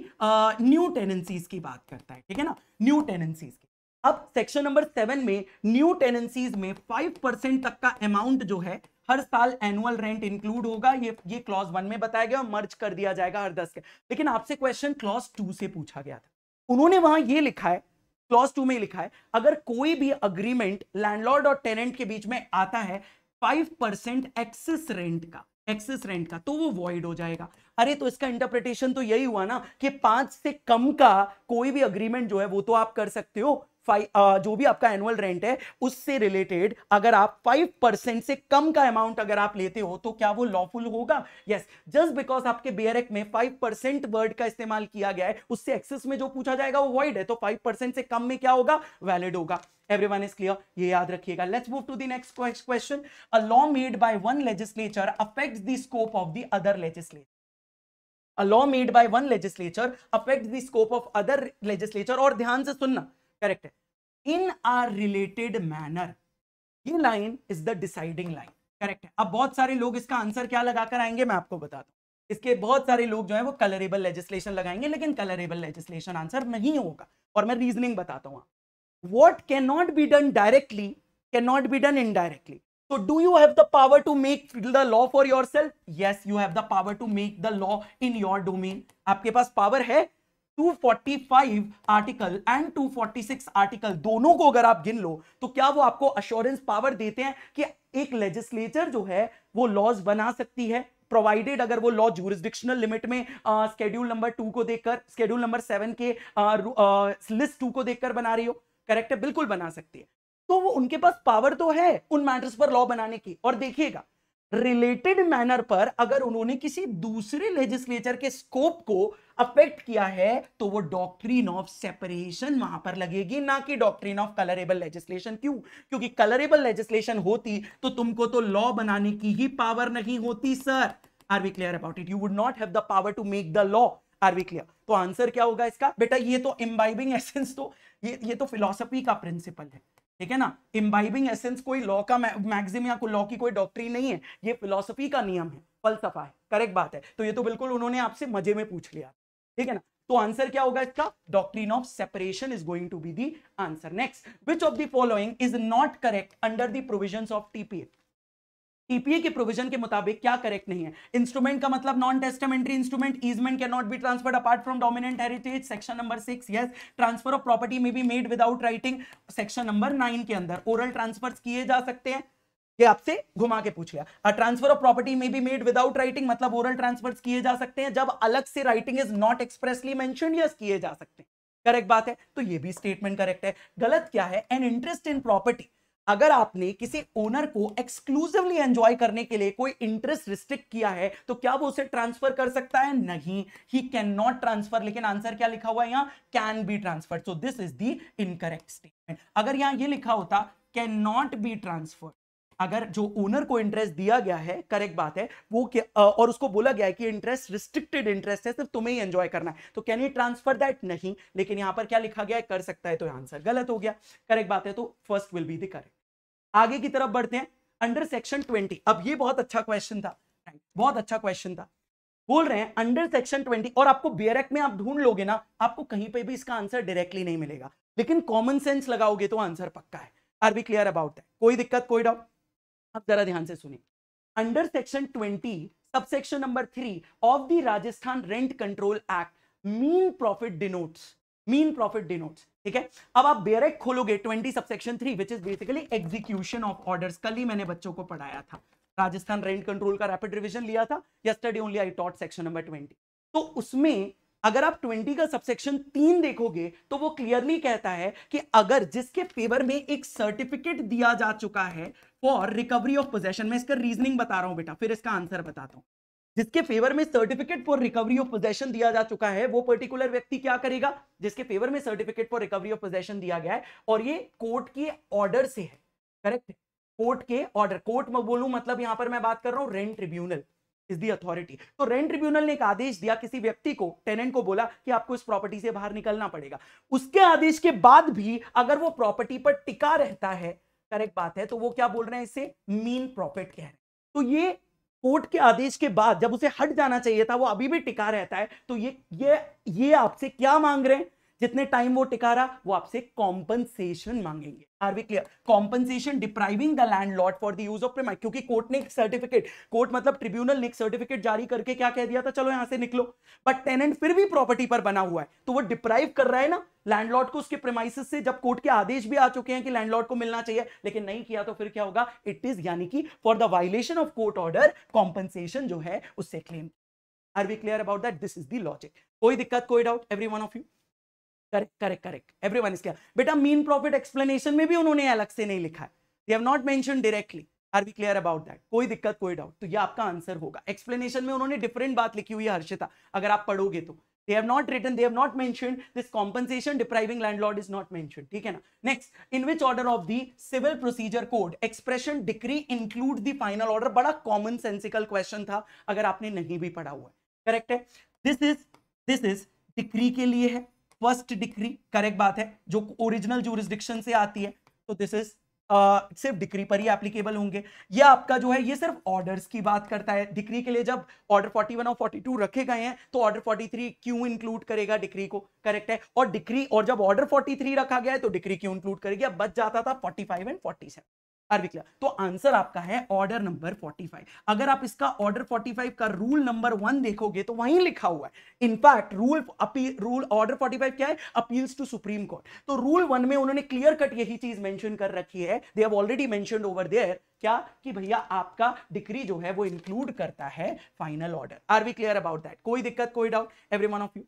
न्यू uh, टेनेंसीज की बात करता है ठीक है ना न्यू टेनेंसीज की अब सेक्शन नंबर सेवन में न्यू टेनेंसीज में फाइव परसेंट तक का अमाउंट जो है हर साल एनुअल रेंट इंक्लूड होगा ये ये क्लॉज वन में बताया गया और मर्ज कर दिया जाएगा हर दस के लेकिन आपसे क्वेश्चन क्लॉज टू से पूछा गया था उन्होंने वहां ये लिखा है क्लॉज टू में लिखा है अगर कोई भी अग्रीमेंट लैंडलॉर्ड और टेनेंट के बीच में आता है फाइव परसेंट एक्सेस रेंट का एक्सेस रेंट का तो वो वॉइड हो जाएगा अरे तो इसका इंटरप्रिटेशन तो यही हुआ ना कि पांच से कम का कोई भी अग्रीमेंट जो है वो तो आप कर सकते हो Uh, जो भी आपका एनुअल रेंट है उससे रिलेटेड अगर आप फाइव परसेंट से कम का अमाउंट अगर आप लेते हो तो क्या वो लॉफुल होगा यस जस्ट बिकॉज आपके बेयर एक्ट में फाइव परसेंट वर्ड का इस्तेमाल किया गया है उससे एक्सेस में जो पूछा जाएगा वो वाइड है तो फाइव परसेंट से कम में क्या होगा वैलिड होगा एवरीवन इज क्लियर ये याद रखिएगा let's move to the next question a law made by one legislature affects the scope of the other legislature a law made by one legislature affects the scope of other legislature और ध्यान से सुनना correct है in are related manner ये line is the deciding line correct है अब बहुत सारे लोग इसका आंसर क्या लगाकर आएंगे मैं आपको बताता हूँ इसके बहुत सारे लोग जो है वो कलरेबल लेजिस्लेशन लगाएंगे लेकिन कलरेबल लेजिस्लेशन आंसर नहीं होगा और मैं रीजनिंग बताता हूँ what can not be done directly can not be done indirectly So do you have the power to the law for your self yes you have the power to make the law in your domain आपके पास power है 245 article and 246 article दोनों को अगर आप गिन लो तो क्या वो आपको अश्योरेंस पावर देते हैं कि एक लेजिस्लेचर जो है वो लॉज बना सकती है प्रोवाइडेड अगर वो लॉ जूरिस्डिक्शनल लिमिट में स्केड्यूल नंबर टू को देखकर स्केड्यूल नंबर सेवन के लिस्ट टू को देखकर बना रही हो करेक्ट है बिल्कुल बना सकती है तो वो उनके पास पावर तो है उन मैटर्स पर लॉ बनाने की और देखिएगा रिलेटेड मैनर पर अगर उन्होंने किसी दूसरे लेजिस्लेचर के स्कोप को अफेक्ट किया है तो वो डॉक्ट्रीन ऑफ सेपरेशन वहां पर लगेगी ना कि डॉक्ट्रीन ऑफ कलरेबल लेजिस्लेशन क्यों क्योंकि कलरेबल लेजिस्लेशन होती तो तुमको तो लॉ बनाने की ही पावर नहीं होती sir are we clear about it you would not have the power to make the law are we clear तो आंसर क्या होगा इसका बेटा ये तो इम्बाइबिंग एसेंस (laughs) तो ये ये तो फिलोसफी का प्रिंसिपल है ठीक है ना इम्बाइबिंग एसेंस कोई लॉ का मैक्सिम या लॉ की कोई डॉक्ट्री नहीं है ये फिलोसफी का नियम है फलसफा है करेक्ट बात है तो ये तो बिल्कुल उन्होंने आपसे मजे में पूछ लिया ठीक है ना तो आंसर क्या होगा इसका doctrine of separation is going to be the answer next which of the following is not correct under the provision of TPA TPA के प्रोविजन के मुताबिक क्या करेक्ट नहीं है इंस्ट्रूमेंट का मतलब non testamentary instrument easement can not be transfer apart from dominant heritage section number six yes transfer of property में be made without writing section number nine के अंदर ओरल ट्रांसफर किए जा सकते हैं ये आपसे घुमा के पूछ गया ट्रांसफर ऑफ प्रॉपर्टी में बी मेड विदाउट राइटिंग मतलब ओरल ट्रांसफर किए जा सकते हैं जब अलग से writing is not expressly mention yes किए जा सकते हैं करेक्ट बात है तो ये भी स्टेटमेंट करेक्ट है गलत क्या है एन इंटरेस्ट इन प्रॉपर्टी अगर आपने किसी ओनर को एक्सक्लूसिवली एंजॉय करने के लिए कोई इंटरेस्ट रिस्ट्रिक्ट किया है तो क्या वो उसे ट्रांसफर कर सकता है नहीं ही कैन नॉट ट्रांसफर लेकिन आंसर क्या लिखा हुआ है यहां can be transfer so this is the incorrect statement अगर यहां ये लिखा होता कैन नॉट बी ट्रांसफर अगर जो ओनर को इंटरेस्ट दिया गया है करेक्ट बात है वो क्या और उसको बोला गया है कि इंटरेस्ट रिस्ट्रिक्टेड इंटरेस्ट है सिर्फ तुम्हें ही एंजॉय करना है तो कैन यू ट्रांसफर दैट नहीं लेकिन यहां पर क्या लिखा गया है कर सकता है तो आंसर गलत हो गया करेक्ट बात है तो first will be the correct आगे की तरफ बढ़ते हैं अंडर सेक्शन ट्वेंटी अब ये बहुत अच्छा क्वेश्चन था बहुत अच्छा क्वेश्चन था बोल रहे हैं अंडर सेक्शन ट्वेंटी और आपको बियर एक्ट में आप ढूंढ लोगे ना आपको कहीं पे भी इसका आंसर डायरेक्टली नहीं मिलेगा लेकिन कॉमन सेंस लगाओगे तो आंसर पक्का है are B clear about that कोई दिक्कत कोई डाउट अब जरा ध्यान से सुनिए under section twenty sub section number three of the Rajasthan rent control act mean profit denotes mean profit denotes ठीक है अब आप बेरेक खोलोगे twenty subsection three which is basically execution of orders कल ही मैंने बच्चों को पढ़ाया था राजस्थान रेंट कंट्रोल का रैपिड रिविजन लिया था yesterday only I taught section number twenty तो उसमें अगर आप 20 का सबसेक्शन तीन देखोगे तो वो क्लियरली कहता है कि अगर जिसके फेवर में एक सर्टिफिकेट दिया जा चुका है फॉर रिकवरी ऑफ पोजेशन मैं इसका रीजनिंग बता रहा हूं बेटा फिर इसका आंसर बताता हूं जिसके फेवर में certificate for recovery of possession दिया जा चुका है वो पर्टिकुलर व्यक्ति क्या करेगा जिसके फेवर में certificate for recovery of possession दिया गया है और ये कोर्ट के ऑर्डर से है करेक्ट कोर्ट के ऑर्डर कोर्ट में बोलू मतलब यहां पर मैं बात कर रहा हूं rent tribunal is the authority तो रेंट ट्रिब्यूनल ने एक आदेश दिया किसी व्यक्ति को टेनेंट को बोला कि आपको इस प्रॉपर्टी से बाहर निकलना पड़ेगा उसके आदेश के बाद भी अगर वो प्रॉपर्टी पर टिका रहता है करेक्ट बात है तो वो क्या बोल रहे हैं इसे मीन प्रॉफिट कह रहे हैं तो ये कोर्ट के आदेश के बाद जब उसे हट जाना चाहिए था वो अभी भी टिका रहता है तो ये ये ये आपसे क्या मांग रहे हैं कितने टाइम वो टिका रहा वो आपसे कॉम्पनसेशन मांगेंगे are we clear compensation depriving the landlord for the use of premise क्योंकि कोर्ट ने एक सर्टिफिकेट कोर्ट मतलब ट्रिब्यूनल ने एक सर्टिफिकेट जारी करके क्या कह दिया था चलो यहां से निकलो बट टेनेंट फिर भी प्रॉपर्टी पर बना हुआ है तो वो डिप्राइव कर रहा है ना लैंडलॉर्ड को उसके प्रेमाइसिस से जब कोर्ट के आदेश भी आ चुके हैं कि लैंडलॉर्ड को मिलना चाहिए लेकिन नहीं किया तो फिर क्या होगा इट इज यानी कि for the violation of court order compensation जो है उससे claim are we clear about that this is the logic कोई दिक्कत कोई doubt every one of you correct correct correct everyone is clear बेटा मीन प्रॉफिट एक्सप्लेनेशन में भी उन्होंने अलग से नहीं लिखा है they have not mention directly are we clear about that कोई दिक्कत कोई डाउट तो ये आपका आंसर होगा एक्सप्लेनेशन में उन्होंने डिफरेंट बात लिखी हुई है हर्षिता अगर आप पढ़ोगे तो they have not written they have not mentioned this compensation depriving landlord is not mentioned theek hai na next in which order of the civil procedure code expression decree include the final order bada common sensical question tha agar aapne nahi bhi padha hua hai correct hai this is this is decree ke liye hai first decree correct बात है जो original jurisdiction से आती है तो this is Uh, सिर्फ decree पर ही एप्लीकेबल होंगे ये आपका जो है ये सिर्फ ऑर्डर्स की बात करता है डिक्री के लिए जब ऑर्डर 41 और 42 रखे गए हैं तो ऑर्डर 43 क्यों इंक्लूड करेगा डिक्री को करेक्ट है और डिक्री और जब ऑर्डर 43 रखा गया है तो डिक्री क्यों इंक्लूड करेगी अब बच जाता था 45 एंड 47 आरबिक तो आंसर आपका है ऑर्डर नंबर 45 अगर आप इसका ऑर्डर 45 का रूल नंबर वन देखोगे तो वहीं लिखा हुआ है in fact rule appeal rule order 45 क्या है अपील्स टू सुप्रीम कोर्ट तो रूल वन में उन्होंने क्लियर कट यही चीज मेंशन कर रखी है they have already mention over there क्या कि भैया आपका डिक्री जो है वो इंक्लूड करता है final order are we clear about that कोई दिक्कत कोई doubt every one of you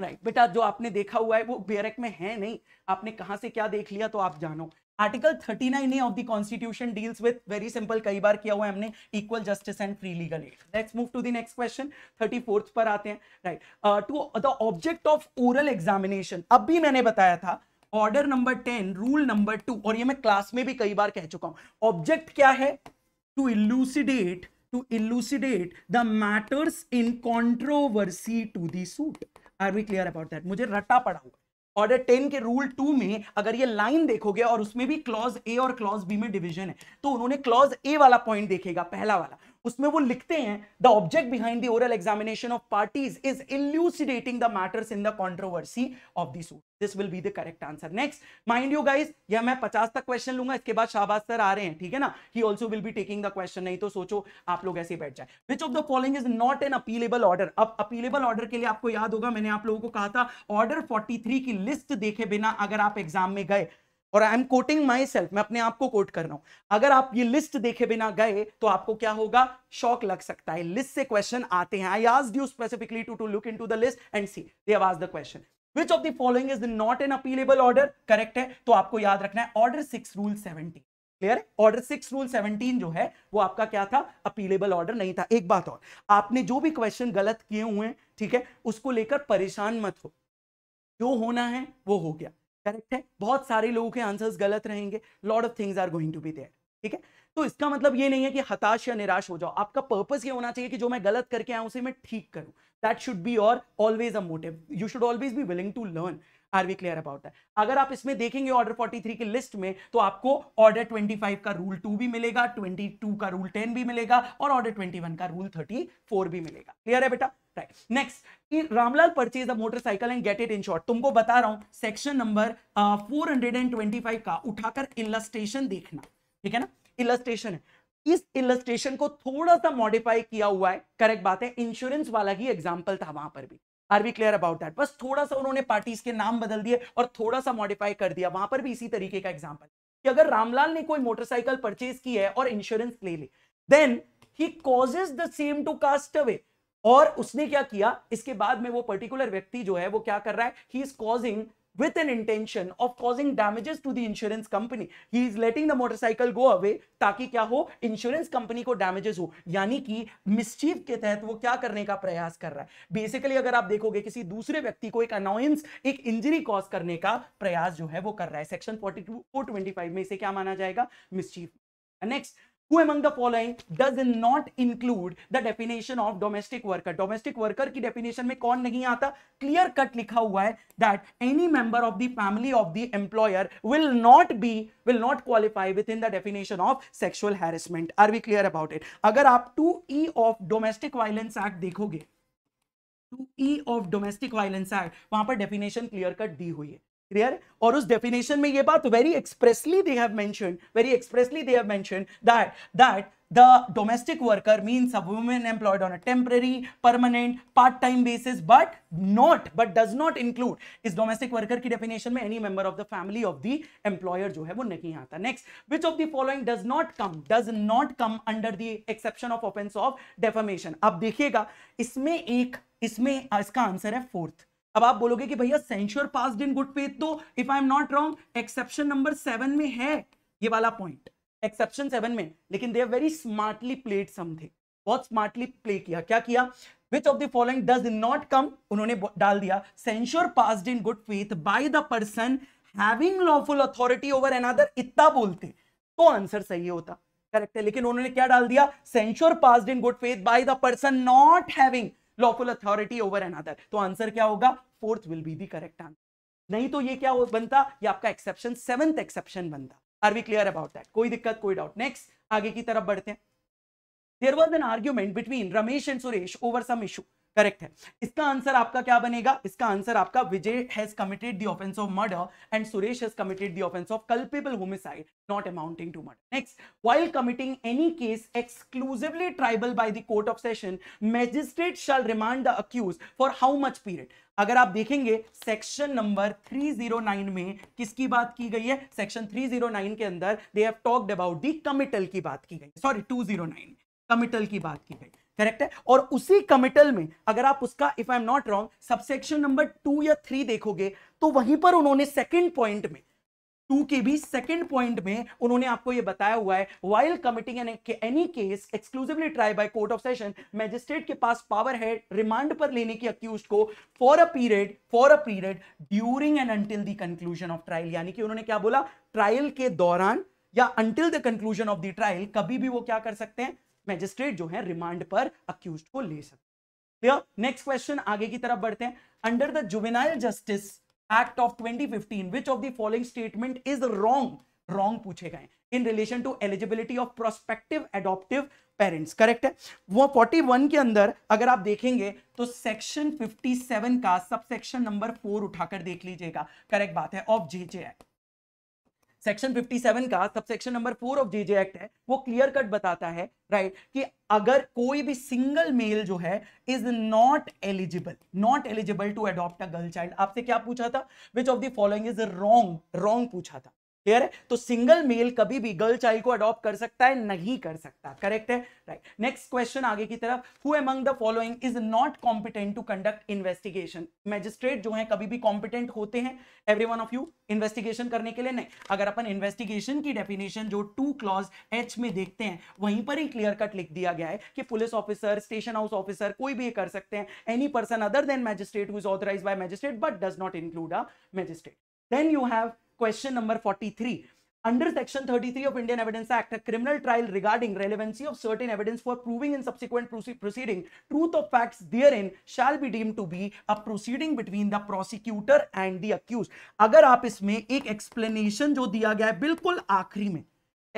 right बेटा जो आपने देखा हुआ है वो बेरक में है नहीं आपने कहां से क्या देख लिया तो आप जानो article 39 nine of the constitution deals with very simple कई बार किया हुआ है हमने equal justice and free legal aid let's move to the next question 34 पर आते हैं right to the object of oral examination अब भी मैंने बताया था order number ten rule number two और ये मैं क्लास में भी कई बार कह चुका हूं ऑब्जेक्ट क्या है to elucidate to elucidate the matters in controversy to the suit are we clear about that मुझे रटा पड़ा हुआ ऑर्डर टेन के रूल टू में अगर ये लाइन देखोगे और उसमें भी क्लॉज ए और क्लॉज बी में डिवीजन है तो उन्होंने क्लॉज ए वाला पॉइंट देखेगा पहला वाला उसमें वो लिखते हैं the object behind the oral examination of parties is elucidating the matters in the controversy of the suit this will be the correct answer next mind you guys यह मैं 50 तक क्वेश्चन लूंगा इसके बाद शाहबाज सर आ रहे हैं ठीक है ना he also will be taking the question नहीं तो सोचो आप लोग ऐसे बैठ जाए which of the following is not an appealable order अब अपीलेबल ऑर्डर के लिए आपको याद होगा मैंने आप लोगों को कहा था ऑर्डर 43 की लिस्ट देखे बिना अगर आप एग्जाम में गए और I am quoting my self मैं अपने आप को कोट कर रहा हूं अगर आप ये लिस्ट देखे बिना गए तो आपको क्या होगा शॉक लग सकता है लिस्ट से क्वेश्चन आते हैं I urge you specifically to to look in to the list and see they have the question which of the following is not an appealable order correct है तो आपको याद रखना है order six rule seventeen clear है order six rule seventeen जो है वो आपका क्या था अपीलेबल ऑर्डर नहीं था एक बात और आपने जो भी क्वेश्चन गलत किए हुए हैं ठीक है उसको लेकर परेशान मत हो जो होना है वो हो गया करेक्ट है बहुत सारे लोगों के आंसर्स गलत रहेंगे lot of things are going to be there ठीक है तो इसका मतलब ये नहीं है कि हताश या निराश हो जाओ आपका पर्पस ये होना चाहिए कि जो मैं गलत करके आया उसे मैं ठीक करूं दैट शुड बी और always a motive you should always be willing to learn are we clear about that अगर आप इसमें देखेंगे ऑर्डर 43 की लिस्ट में तो आपको ऑर्डर 25 का रूल 2 भी मिलेगा 22 का रूल 10 भी मिलेगा और ऑर्डर 21 का रूल 34 भी मिलेगा क्लियर है बेटा right next Ramlal purchase motorcycle and get it insured तुमको बता रहा हूं सेक्शन नंबर फोर का उठाकर इलस्टेशन देखना ठीक है ना इलस्टेशन है इस इलस्ट्रेशन को थोड़ा सा मॉडिफाई किया हुआ है करेक्ट बात है इंश्योरेंस वाला ही एग्जाम्पल था वहां पर भी are we clear about that बस थोड़ा सा उन्होंने पार्टीज के नाम बदल दिए और थोड़ा सा मॉडिफाई कर दिया वहां पर भी इसी तरीके का एग्जाम्पल कि अगर रामलाल ने कोई मोटरसाइकिल परचेज की है और इंश्योरेंस ले ली then he causes the same to cast away और उसने क्या किया इसके बाद में वो पर्टिकुलर व्यक्ति जो है वो क्या कर रहा है he is causing with an intention of causing damages to the insurance company he is letting the motorcycle go away ताकि क्या हो इंश्योरेंस कंपनी को डैमेजेस हो यानी कि मिसचीफ के तहत वो क्या करने का प्रयास कर रहा है बेसिकली अगर आप देखोगे किसी दूसरे व्यक्ति को एक अनाउंस एक इंजरी कॉज करने का प्रयास जो है वो कर रहा है सेक्शन 42 425 में इसे क्या माना जाएगा mischief next who among the following does not include the definition of domestic worker domestic worker की definition में कौन नहीं आता clear cut लिखा हुआ है that any member of the family of the employer will not be will not qualify within the definition of sexual harassment are we clear about it अगर आप 2e of domestic violence act देखोगे 2e of domestic violence act वहां पर definition clear cut दी हुई है clear और उस definition में ये बात very expressly they have mention very expressly they have mention that that the domestic worker means a women employed on a temporary permanent part time basis but not but does not include इस domestic worker की definition में any member of the family of the employer जो है वो नहीं आता next which of the following does not come does not come under the exception of offence of defamation अब देखिएगा इसमें एक इसमें इसका आंसर है फोर्थ अब आप बोलोगे कि भैया censure pass in good faith तो if I am not wrong exception number seven में है ये वाला पॉइंट एक्सेप्शन सेवन में लेकिन they very smartly played something बहुत स्मार्टली प्ले किया क्या किया which of the following does not come उन्होंने डाल दिया censure pass in good faith by the person having lawful authority over another इतना बोलते तो आंसर सही होता करेक्ट है लेकिन उन्होंने क्या डाल दिया censure pass in good faith by the person not having lawful authority over another तो आंसर क्या होगा fourth will be the correct answer नहीं तो ये क्या बनता ये आपका एक्सेप्शन सेवंथ एक्सेप्शन बनता are we clear about that कोई दिक्कत कोई डाउट नेक्स्ट आगे की तरफ बढ़ते हैं there was an argument between Ramesh and Suresh over some issue correct है इसका आंसर आपका क्या बनेगा इसका आंसर आपका Vijay has committed the offence of murder and Suresh has committed the offence of culpable homicide not amounting to murder next while committing any case exclusively triable by the court of session magistrate shall remand the accused for how much period अगर आप देखेंगे section number 309 में किसकी बात की गई है section 309 के अंदर they have talked about the committal की बात की गई सॉरी 209 कमिटल की बात की गई करेक्ट है और उसी कमिटल में अगर आप उसका if I am not wrong subsection number two या थ्री देखोगे तो वहीं पर उन्होंने सेकेंड पॉइंट में टू के भी सेकेंड पॉइंट में उन्होंने आपको यह बताया हुआ है while committing an any case exclusively try by court of session magistrate के पास पावर है रिमांड पर लेने की अक्यूज को for a period for a period during and until the conclusion of trial यानी कि उन्होंने क्या बोला ट्रायल के दौरान या until the conclusion of the trial कभी भी वो क्या कर सकते हैं मैजिस्ट्रेट जो है रिमांड पर अक्यूज को ले सकते नेक्स्ट क्वेश्चन आगे की तरफ बढ़ते हैं under the juvenile justice act of 2015 which of the following statement is wrong wrong पूछे गए in relation to eligibility of prospective adoptive parents correct है वो 41 के अंदर अगर आप देखेंगे तो सेक्शन 57 का सबसेक्शन नंबर फोर उठाकर देख लीजिएगा करेक्ट बात है of J J act section 57 का subsection number four of J act है वो क्लियर कट बताता है राइट right, कि अगर कोई भी सिंगल मेल जो है is not eligible not eligible to adopt a girl child आपसे क्या पूछा था which of the following is wrong wrong पूछा था क्लियर है तो सिंगल मेल कभी भी गर्ल चाइल्ड को अडॉप्ट कर सकता है नहीं कर सकता करेक्ट है राइट नेक्स्ट क्वेश्चन आगे की तरफ who the following is not competent to conduct investigation magistrate जो है कभी भी कॉम्पिटेंट होते हैं every one of you investigation करने के लिए नहीं अगर अपन इन्वेस्टिगेशन की डेफिनेशन जो टू क्लॉज एच में देखते हैं वहीं पर ही क्लियर कट लिख दिया गया है कि police officer station house officer कोई भी कर सकते हैं any person other than magistrate who is authorise by magistrate but does not include a magistrate then you have question number 43 under section 33 of indian evidence act a criminal trial regarding relevancy of certain evidence for proving in subsequent proceeding truth of facts therein shall be deemed to be a proceeding between the prosecutor and the accused agar aap isme ek explanation jo diya gaya hai bilkul aakhri mein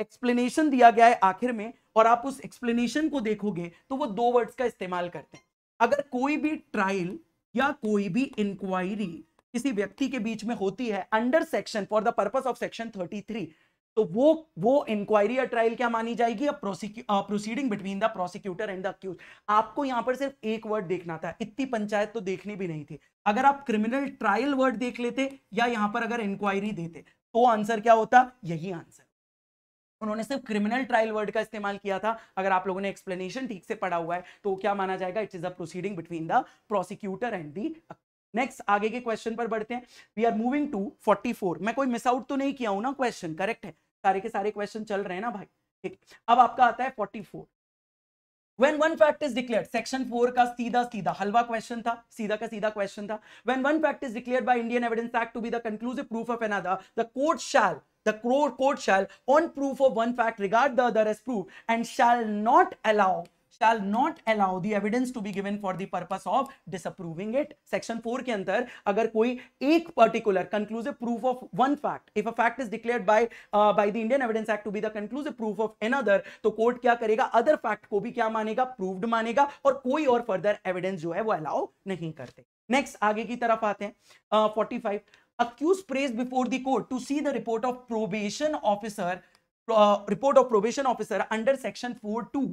explanation दिया गया है आखिर में और आप उस explanation को देखोगे तो वो दो वर्ड्स का इस्तेमाल करते हैं अगर कोई भी ट्रायल या कोई भी इंक्वायरी किसी व्यक्ति के बीच में होती है under section for the purpose of section 33 तो वो वो इंक्वायरी या ट्रायल क्या मानी जाएगी proceeding between the prosecutor and the accused आपको यहां पर सिर्फ एक वर्ड देखना था इतनी पंचायत तो देखनी भी नहीं थी अगर आप क्रिमिनल ट्रायल वर्ड देख लेते या यहां पर अगर इंक्वायरी देते तो आंसर क्या होता यही आंसर उन्होंने सिर्फ क्रिमिनल ट्रायल वर्ड का इस्तेमाल किया था अगर आप लोगों ने एक्सप्लेनेशन ठीक से पढ़ा हुआ है तो क्या माना जाएगा it is a proceeding between the prosecutor and the next आगे के क्वेश्चन पर बढ़ते हैं वी आर मूविंग टू 44 मैं कोई मिस आउट तो नहीं किया हूं ना क्वेश्चन करेक्ट है सारे के सारे क्वेश्चन चल रहे हैं ना भाई ठीक अब आपका आता है 44 When one fact is declared, section four का सीधा सीधा हलवा क्वेश्चन था सीधा का सीधा क्वेश्चन था When one fact is declared by Indian Evidence Act to be the conclusive proof of another, the court shall the court court shall on proof of one fact regard the other as proof and shall not allow shall not allow the evidence to be given for the purpose of disapproving it section 4 के अंदर अगर कोई एक particular conclusive proof of one fact if a fact is declared by uh, by the Indian Evidence Act to be the conclusive proof of another तो court क्या करेगा other fact को भी क्या मानेगा प्रूव्ड मानेगा और कोई और फर्दर एविडेंस जो है वो अलाउ नहीं करते नेक्स्ट आगे की तरफ आते हैं forty five accused press before the court to see the report of probation officer report of probation officer under section four two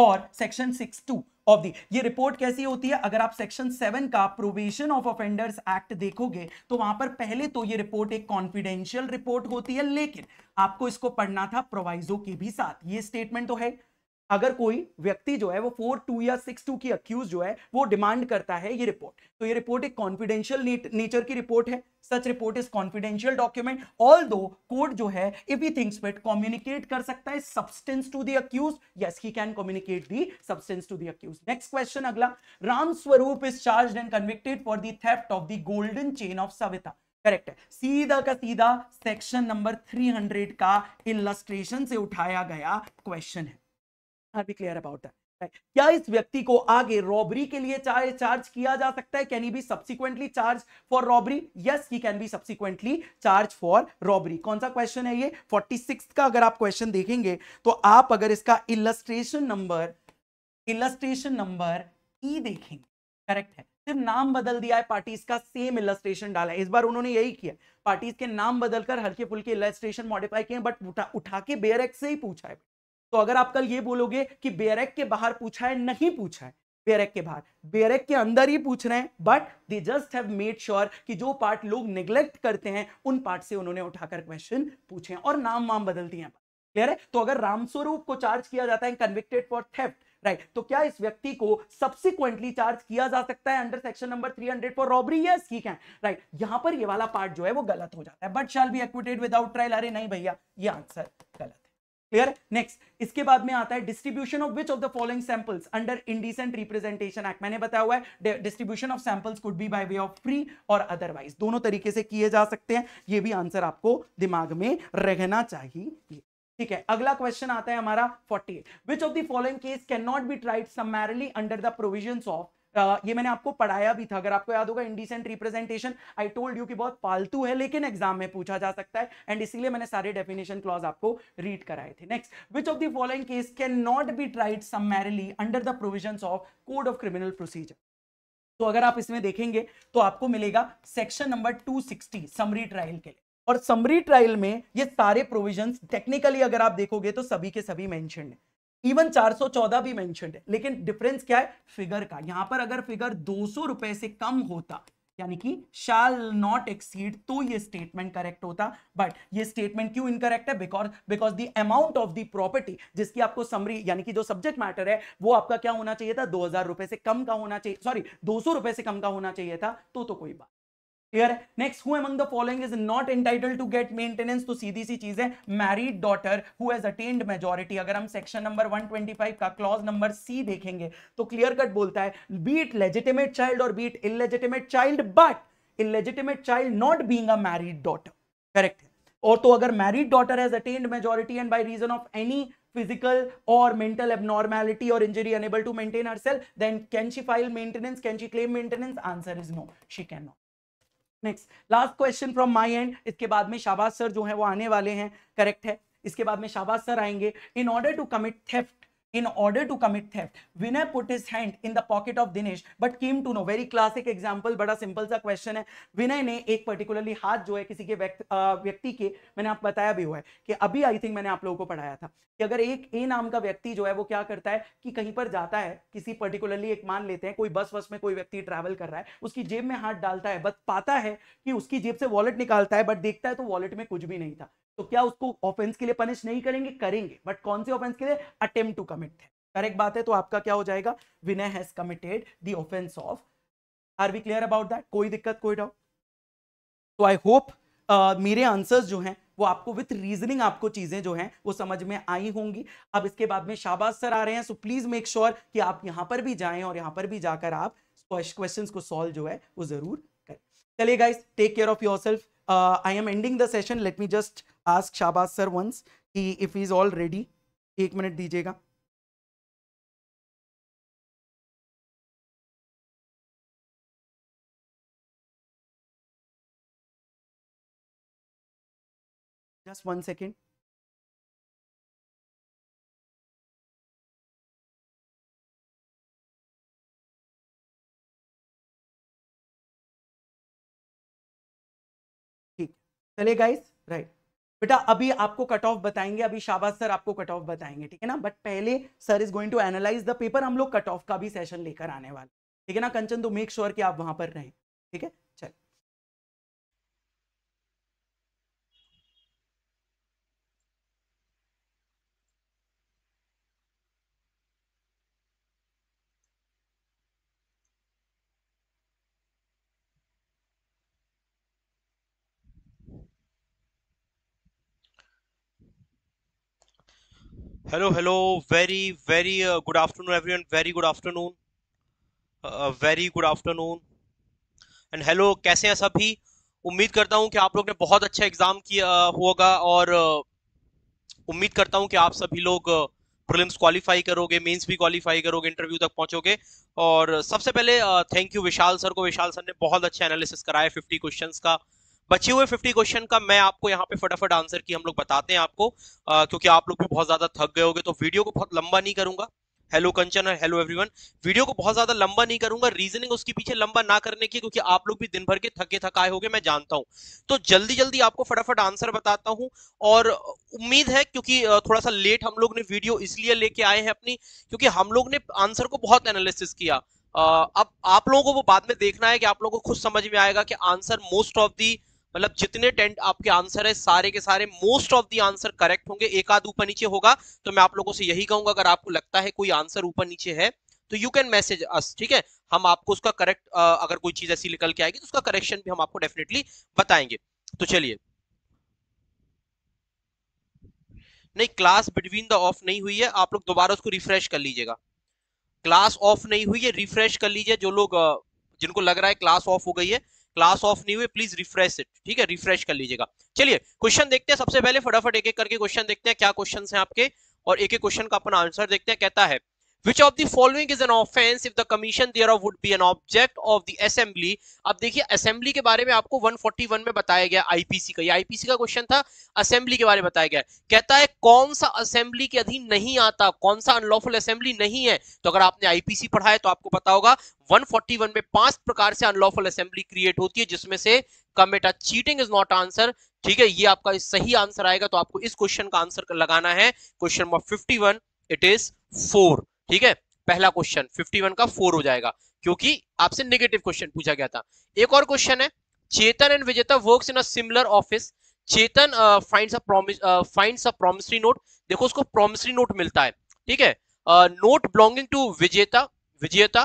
और section six two of the ये रिपोर्ट कैसी होती है अगर आप सेक्शन सेवन का प्रोबेशन ऑफ ऑफेंडर्स एक्ट देखोगे तो वहां पर पहले तो ये रिपोर्ट एक कॉन्फिडेंशियल रिपोर्ट होती है लेकिन आपको इसको पढ़ना था प्रोवाइजो के भी साथ ये स्टेटमेंट तो है अगर कोई व्यक्ति जो है वो फोर टू या सिक्स टू की अक्यूज जो है वो डिमांड करता है ये रिपोर्ट तो ये रिपोर्ट एक कॉन्फिडेंशियल नेचर की रिपोर्ट है such report is confidential document although court जो है if he thinks but communicate कर सकता है substance to the accused yes he can communicate the substance to the accused next question अगला Ram Swaroop is charge and convicted for the theft of the golden chain of Savita correct है सीधा का सीधा section number 300 का illustration से उठाया गया question है are B clear about that क्या इस व्यक्ति को आगे रॉबरी के लिए चार्ज किया जा सकता है can he be subsequently charge for robbery yes he can be subsequently charge for robbery कौन सा क्वेश्चन है ये 46 का अगर आप क्वेश्चन देखेंगे तो आप अगर इसका illustration number illustration number E देखेंगे करेक्ट है सिर्फ नाम बदल दिया है पार्टीज का सेम इलस्ट्रेशन डाला है इस बार उन्होंने यही किया पार्टीज के नाम बदलकर हल्के फुल्के इलस्ट्रेशन मॉडिफाई किए बट उठा, उठा के बेयर एक्स से ही पूछा है तो अगर आप कल ये बोलोगे कि बेरेक के बाहर पूछा है नहीं पूछा है बेरेक के बाहर बेरेक के अंदर ही पूछ रहे हैं but they just have made sure कि जो पार्ट लोग निग्लेक्ट करते हैं उन पार्ट से उन्होंने उठाकर क्वेश्चन पूछे और नाम वाम बदल दिए क्लियर है तो अगर रामस्वरूप को चार्ज किया जाता है convicted for theft right right. तो क्या इस व्यक्ति को सब्सिक्वेंटली चार्ज किया जा सकता है under section number 300 for robbery yes ठीक है राइट right. यहां पर ये वाला पार्ट जो है वो गलत हो जाता है but shall be acquitted without trial अरे नहीं भैया ये आंसर गलत है क्लियर नेक्स्ट इसके बाद में आता है distribution of which of the following samples under indecent representation act मैंने बताया हुआ है distribution of samples could be by way of free or otherwise दोनों तरीके से किए जा सकते हैं ये भी आंसर आपको दिमाग में रहना चाहिए ठीक है अगला क्वेश्चन आता है हमारा 48 which of the following case can not be tried summarily under the provisions of ये मैंने आपको पढ़ाया भी था अगर आपको याद होगा indecent representation I told you कि बहुत फालतू है लेकिन एग्जाम में पूछा जा सकता है एंड इसीलिए मैंने सारे डेफिनेशन क्लॉज आपको रीड कराए थे next which of the following case can not be tried summarily under the provision of code of criminal procedure तो अगर आप इसमें देखेंगे तो आपको मिलेगा section number two summary trial के लिए और समरी ट्रायल में ये सारे प्रोविजंस टेक्निकली अगर आप देखोगे तो सभी के सभी मेंशन है इवन 414 भी मैं लेकिन डिफरेंस क्या है फिगर का यहां पर अगर फिगर दो रुपए से कम होता यानी कि शाल नॉट एक्सीड तो ये स्टेटमेंट करेक्ट होता बट ये स्टेटमेंट क्यों इनकरेक्ट है because because the amount of the property जिसकी आपको समरी यानी कि जो सब्जेक्ट मैटर है वो आपका क्या होना चाहिए था दो हजार रुपए से कम का होना चाहिए सॉरी दो सौ रुपए से कम का होना चाहिए था तो तो कोई बात क्लियर है next who among the following is not entitle to get maintenance तो सीधी सी चीज है married daughter who has attained majority अगर हम सेक्शन नंबर 125 का क्लॉज नंबर सी देखेंगे तो क्लियर कट बोलता है be it legitimate child or be it illegitimate child but illegitimate child not being a married daughter correct है और तो अगर married daughter has attained majority and by reason of any physical mental or or injury unable to maintain herself then can she file maintenance can she claim maintenance answer is no she can not next last question from my end इसके बाद में Shahbaz sir जो है वो आने वाले हैं correct है इसके बाद में शाबाज सर आएंगे in order to commit theft In order to commit theft, Vinay put his hand in the pocket of Dinesh but came to know. Very classic example, बड़ा सिंपल सा क्वेश्चन है विनय ने एक पर्टिकुलरली हाथ जो है किसी के व्यक्ति के मैंने आप बताया भी हुआ है कि अभी आई थिंक मैंने आप लोगों को पढ़ाया था कि अगर एक ए नाम का व्यक्ति जो है वो क्या करता है कि कहीं पर जाता है किसी पर्टिकुलरली एक मान लेते हैं कोई बस वस में कोई व्यक्ति ट्रैवल कर रहा है उसकी जेब में हाथ डालता है बस पाता है कि उसकी जेब से वॉलेट निकालता है बट देखता है तो वॉलेट में कुछ भी नहीं था तो क्या उसको ऑफेंस के लिए पनिश नहीं करेंगे करेंगे बट कौन से ऑफेंस के लिए अटेम्प्ट टू कमिट है करेक्ट बात है तो आपका क्या हो जाएगा Vinay has committed the offence of are we clear about that कोई दिक्कत कोई डाउट तो आई होप uh, मेरे आंसर्स जो हैं वो आपको विथ रीजनिंग आपको चीज़ें जो हैं वो समझ में आई होंगी अब इसके बाद में शाबाज सर आ रहे हैं सो प्लीज़ मेक श्योर कि आप यहाँ पर भी जाएं और यहाँ पर भी जाकर आप क्वेश्चंस को सॉल्व जो है वो ज़रूर करें चलिए guys take care of yourself uh, I am ending the session. Let me just ask Shabaz sir once कि if he is all ready. एक मिनट दीजिएगा just one second चले गाइस राइट बेटा अभी आपको कट ऑफ बताएंगे अभी Shahbaz sir आपको कट ऑफ बताएंगे ठीक है ना बट पहले sir is going to analyse the paper हम लोग कट ऑफ का भी सेशन लेकर आने वाले ठीक है ना कंचन तो मेक श्योर sure कि आप वहां पर रहें ठीक है hello hello very very good afternoon everyone very good afternoon very good afternoon and hello कैसे हैं सभी उम्मीद करता हूं कि आप लोग ने बहुत अच्छा एग्जाम किया uh, होगा और uh, उम्मीद करता हूं कि आप सभी लोग प्रीलिम्स uh, क्वालिफाई करोगे मेंस भी क्वालिफाई करोगे इंटरव्यू तक पहुंचोगे और सबसे पहले thank uh, you Vishal sir को विशाल सर ने बहुत अच्छा एनालिसिस कराया फिफ्टी क्वेश्चन का बचे हुए 50 क्वेश्चन का मैं आपको यहाँ पे फटाफट आंसर की हम लोग बताते हैं आपको आ, क्योंकि आप लोग भी बहुत ज्यादा थक गए होंगे तो वीडियो को बहुत लंबा नहीं करूंगा हेलो कंचन और हेलो एवरीवन वीडियो को बहुत ज्यादा लंबा नहीं करूंगा रीजनिंग उसके पीछे लंबा ना करने की क्योंकि आप लोग भी दिन भर के थके थकाए होंगे मैं जानता हूं तो जल्दी जल्दी आपको फटाफट आंसर बताता हूं और उम्मीद है क्योंकि थोड़ा सा लेट हम लोग ने वीडियो इसलिए लेके आए हैं अपनी क्योंकि हम लोग ने आंसर को बहुत एनालिसिस किया अब आप लोगों को वो बाद में देखना है कि आप लोगों को खुद समझ में आएगा कि आंसर मोस्ट ऑफ दी मतलब जितने टेंट आपके आंसर है सारे के सारे most of the answer correct होंगे एक आध ऊपर नीचे होगा तो मैं आप लोगों से यही कहूंगा अगर आपको लगता है कोई आंसर ऊपर नीचे है तो यू कैन मैसेज अस ठीक है हम आपको उसका करेक्ट अगर कोई चीज ऐसी निकल के आएगी तो उसका करेक्शन भी हम आपको डेफिनेटली बताएंगे तो चलिए नहीं क्लास बिटवीन द ऑफ नहीं हुई है आप लोग दोबारा उसको रिफ्रेश कर लीजिएगा क्लास ऑफ नहीं हुई है रिफ्रेश कर लीजिए जो लोग जिनको लग रहा है क्लास ऑफ हो गई है क्लास ऑफ नहीं हुई प्लीज रिफ्रेश इट ठीक है रिफ्रेश कर लीजिएगा चलिए क्वेश्चन देखते हैं सबसे पहले फटाफट एक एक करके क्वेश्चन देखते हैं क्या क्वेश्चन है आपके और एक एक क्वेश्चन का अपना आंसर देखते हैं कहता है which of the following is an offence if the commission thereof of would be an object of assembly? Assembly अब देखिए assembly के बारे में आपको 141 में बताया गया आईपीसी का ये आईपीसी का क्वेश्चन था असेंबली के बारे में बताया गया कहता है कौन सा असेंबली के अधीन नहीं आता कौन सा अनलॉफुल असेंबली नहीं है तो अगर आपने आईपीसी पढ़ा है तो आपको पता होगा 141 में पांच प्रकार से अनलॉफुल असेंबली क्रिएट होती है जिसमें से commit a cheating is not answer ठीक है ये आपका सही आंसर आएगा तो आपको इस क्वेश्चन का आंसर लगाना है question number 51 it is four ठीक है पहला क्वेश्चन 51 का फोर हो जाएगा क्योंकि आपसे नेगेटिव क्वेश्चन पूछा गया था एक और क्वेश्चन है Chetan and Vijeta work in similar office Chetan find find promissory note देखो उसको प्रोमिसरी नोट मिलता है ठीक है note belonging to Vijeta Vijeta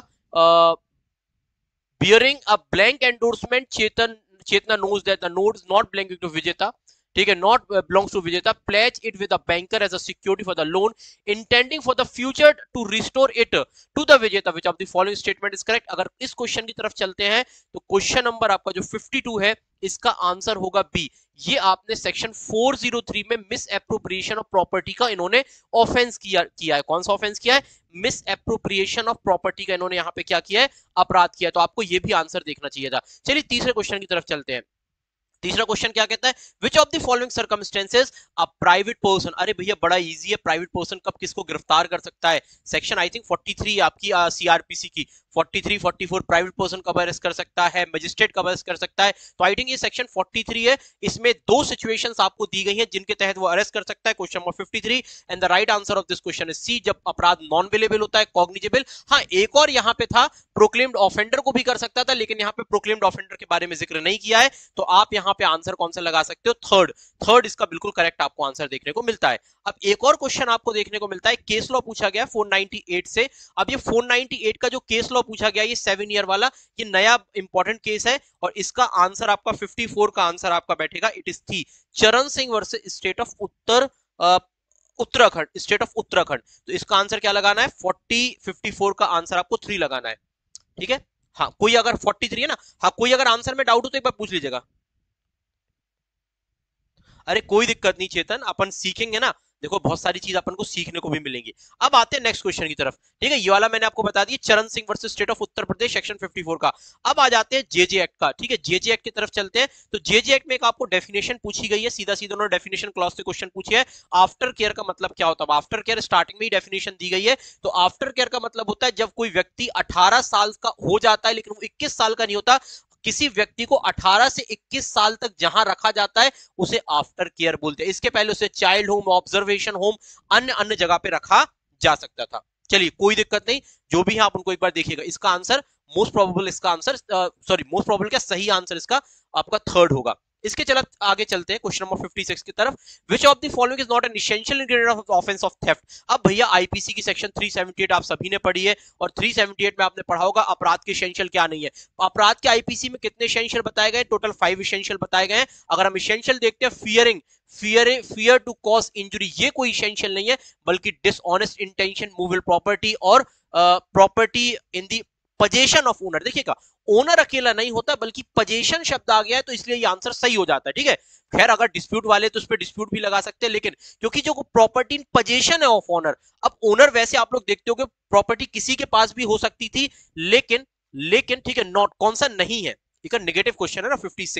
bearing a blank endorsement Chetan Chetna knows that the note is not belonging to Vijeta ठीक है not belongs to Vijeta pledge it with banker as a security for the loan intending for the future to restore it to the Vijeta which of the following statement is correct अगर इस question की तरफ चलते हैं तो question number आपका जो 52 है इसका आंसर होगा बी ये आपने सेक्शन 403 में मिस एप्रोप्रिएशन ऑफ प्रॉपर्टी का इन्होंने ऑफेंस किया किया है कौन सा ऑफेंस किया है मिस एप्रोप्रिएशन ऑफ प्रॉपर्टी का इन्होंने यहां पे क्या किया है अपराध किया है तो आपको ये भी आंसर देखना चाहिए था चलिए तीसरे क्वेश्चन की तरफ चलते हैं तीसरा क्वेश्चन क्या कहता है which of the following circumstances a private person अरे भैया बड़ा इजी है प्राइवेट पर्सन कब किसको गिरफ्तार कर सकता है सेक्शन आई थिंक 43 आपकी सीआरपीसी uh, की 43 44 प्राइवेट पर्सन कब अरेस्ट कर सकता है मजिस्ट्रेट कब अरेस्ट कर सकता है तो आई थिंक ये सेक्शन 43 है इसमें दो सिचुएशंस आपको दी गई हैं जिनके तहत वो अरेस्ट कर सकता है question number 53 and the right answer of this question is C जब अपराध नॉन वेलेबल होता है कॉग्निजेबल हाँ एक और यहाँ पे था प्रोक्लेम्ड ऑफेंडर को भी कर सकता था लेकिन यहाँ पे प्रोक्लेम्ड ऑफेंडर के बारे में जिक्र नहीं किया है तो आप यहाँ पे आंसर कौन सा लगा सकते हो थर्ड थर्ड इसका बिल्कुल करेक्ट आपको आंसर देखने को मिलता है अब एक और क्वेश्चन आपको देखने को मिलता है केस लॉ पूछा गया 498 से अब ये 498 का जो केस लॉ का पूछा गया ये सेवन ईयर वाला ये नया इंपॉर्टेंट केस है और इसका आंसर आपका 54 का आंसर आपका बैठेगा it is the Charan Singh versus state of Uttar Uttarakhand state of Uttarakhand तो इसका आंसर क्या लगाना है 40 54 का आंसर आपको थ्री लगाना है ठीक है हाँ कोई अगर 43 है ना हाँ कोई अगर आंसर में डाउट हो तो एक बार पूछ लीजिएगा अरे कोई दिक्कत नहीं चेतन अपन सीखेंगे ना देखो बहुत सारी चीज अपन को सीखने को भी मिलेंगी अब आते हैं नेक्स्ट क्वेश्चन की तरफ ठीक है ये वाला मैंने आपको बता दिया Charan Singh versus state of Uttar Pradesh section 54 का अब आ जाते हैं जेजे एक्ट का ठीक है जेजे एक्ट की तरफ चलते हैं तो जेजे एक्ट में एक आपको डेफिनेशन पूछी गई है सीधा सीधा उन्होंने डेफिनेशन क्लॉज से क्वेश्चन पूछे है आफ्टर केयर का मतलब क्या होता है आफ्टर केयर स्टार्टिंग में ही डेफिनेशन दी गई है तो आफ्टर केयर का मतलब होता है जब कोई व्यक्ति अठारह साल का हो जाता है लेकिन वो इक्कीस साल का नहीं होता किसी व्यक्ति को 18 से 21 साल तक जहां रखा जाता है उसे आफ्टर केयर बोलते हैं इसके पहले उसे चाइल्ड होम ऑब्जर्वेशन होम अन्य अन्य जगह पे रखा जा सकता था चलिए कोई दिक्कत नहीं जो भी है आप उनको एक बार देखिएगा इसका आंसर मोस्ट प्रोबेबल इसका आंसर सॉरी मोस्ट प्रोबेबल क्या सही आंसर इसका आपका थर्ड होगा इसके चला आगे चलते हैं क्वेश्चन नंबर 56 की तरफ which of the following is not an essential ingredient of offence of theft अब भैया आईपीसी की सेक्शन 378 आप सभी ने पढ़ी है और 378 में आपने पढ़ा होगा अपराध के एसेंशियल क्या नहीं है अपराध के आईपीसी में कितने एसेंशियल बताए गए टोटल फाइव एसेंशियल बताए गए हैं अगर हम एसेंशियल देखते हैं fearing fear fear to cause injury ये कोई इसेंशियल नहीं है बल्कि डिसऑनेस्ट इंटेंशन मूवल प्रॉपर्टी और property in the possession of owner देखिएगा ओनर अकेला नहीं होता बल्कि पजेशन शब्द आ गया है तो इसलिए ये आंसर सही हो जाता है ठीक है खैर अगर डिस्प्यूट वाले तो उस पर डिस्प्यूट भी लगा सकते हैं लेकिन क्योंकि जो प्रॉपर्टी इन पजेशन है ऑफ ओनर अब ओनर वैसे आप लोग देखते हो कि प्रॉपर्टी किसी के पास भी हो सकती थी लेकिन लेकिन ठीक है नॉट कौन सा नहीं है ठीक है निगेटिव क्वेश्चन है ना 56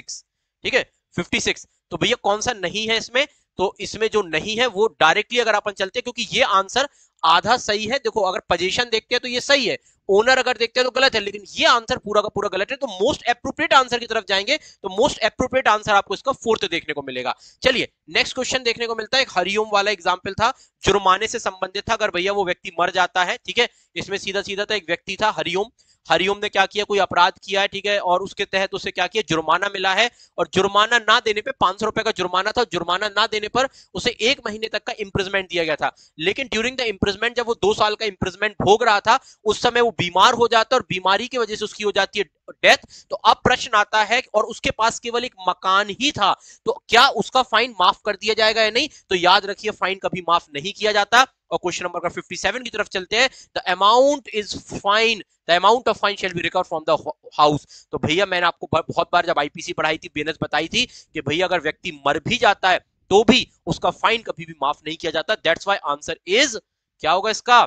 ठीक है 56 तो भैया कौन सा नहीं है इसमें तो इसमें जो नहीं है वो डायरेक्टली अगर अपन चलते हैं क्योंकि ये आंसर आधा सही है देखो अगर पजेशन देखते हैं तो ये सही है ओनर अगर देखते हैं तो गलत है लेकिन ये आंसर पूरा का पूरा गलत है तो मोस्ट अप्रोप्रिएट आंसर की तरफ जाएंगे तो मोस्ट अप्रोप्रिएट आंसर आपको इसका फोर्थ देखने को मिलेगा चलिए नेक्स्ट क्वेश्चन देखने को मिलता है एक हरिओम वाला एग्जाम्पल था जुर्माने से संबंधित था अगर भैया वो व्यक्ति मर जाता है ठीक है इसमें सीधा सीधा तो था एक व्यक्ति था हरिओम हरिओम ने क्या किया कोई अपराध किया है ठीक है और उसके तहत उसे क्या किया जुर्माना मिला है और जुर्माना ना देने पर पांच रुपए का जुर्माना था जुर्माना ना देने पर उसे एक महीने तक का इंप्रिजमेंट दिया गया था लेकिन ड्यूरिंग द इंप्रिजमेंट जब वो दो साल का इंप्रिजमेंट भोग रहा था उस समय वो बीमार हो जाता है और बीमारी की वजह से उसकी हो जाती है डेथ तो अब प्रश्न आता है और उसके पास केवल एक मकान ही था तो क्या उसका फाइन माफ कर दिया जाएगा या नहीं तो याद रखिए फाइन कभी माफ नहीं किया जाता और क्वेश्चन नंबर का 57 की तरफ चलते हैं the amount is fine the amount of fine shall be recover from the house तो भैया मैंने आपको बहुत बार जब आईपीसी पढ़ाई थी बेनस बताई थी कि भैया अगर व्यक्ति मर भी जाता है तो भी उसका फाइन कभी भी माफ नहीं किया जाता दैट्स वाई आंसर इज क्या होगा इसका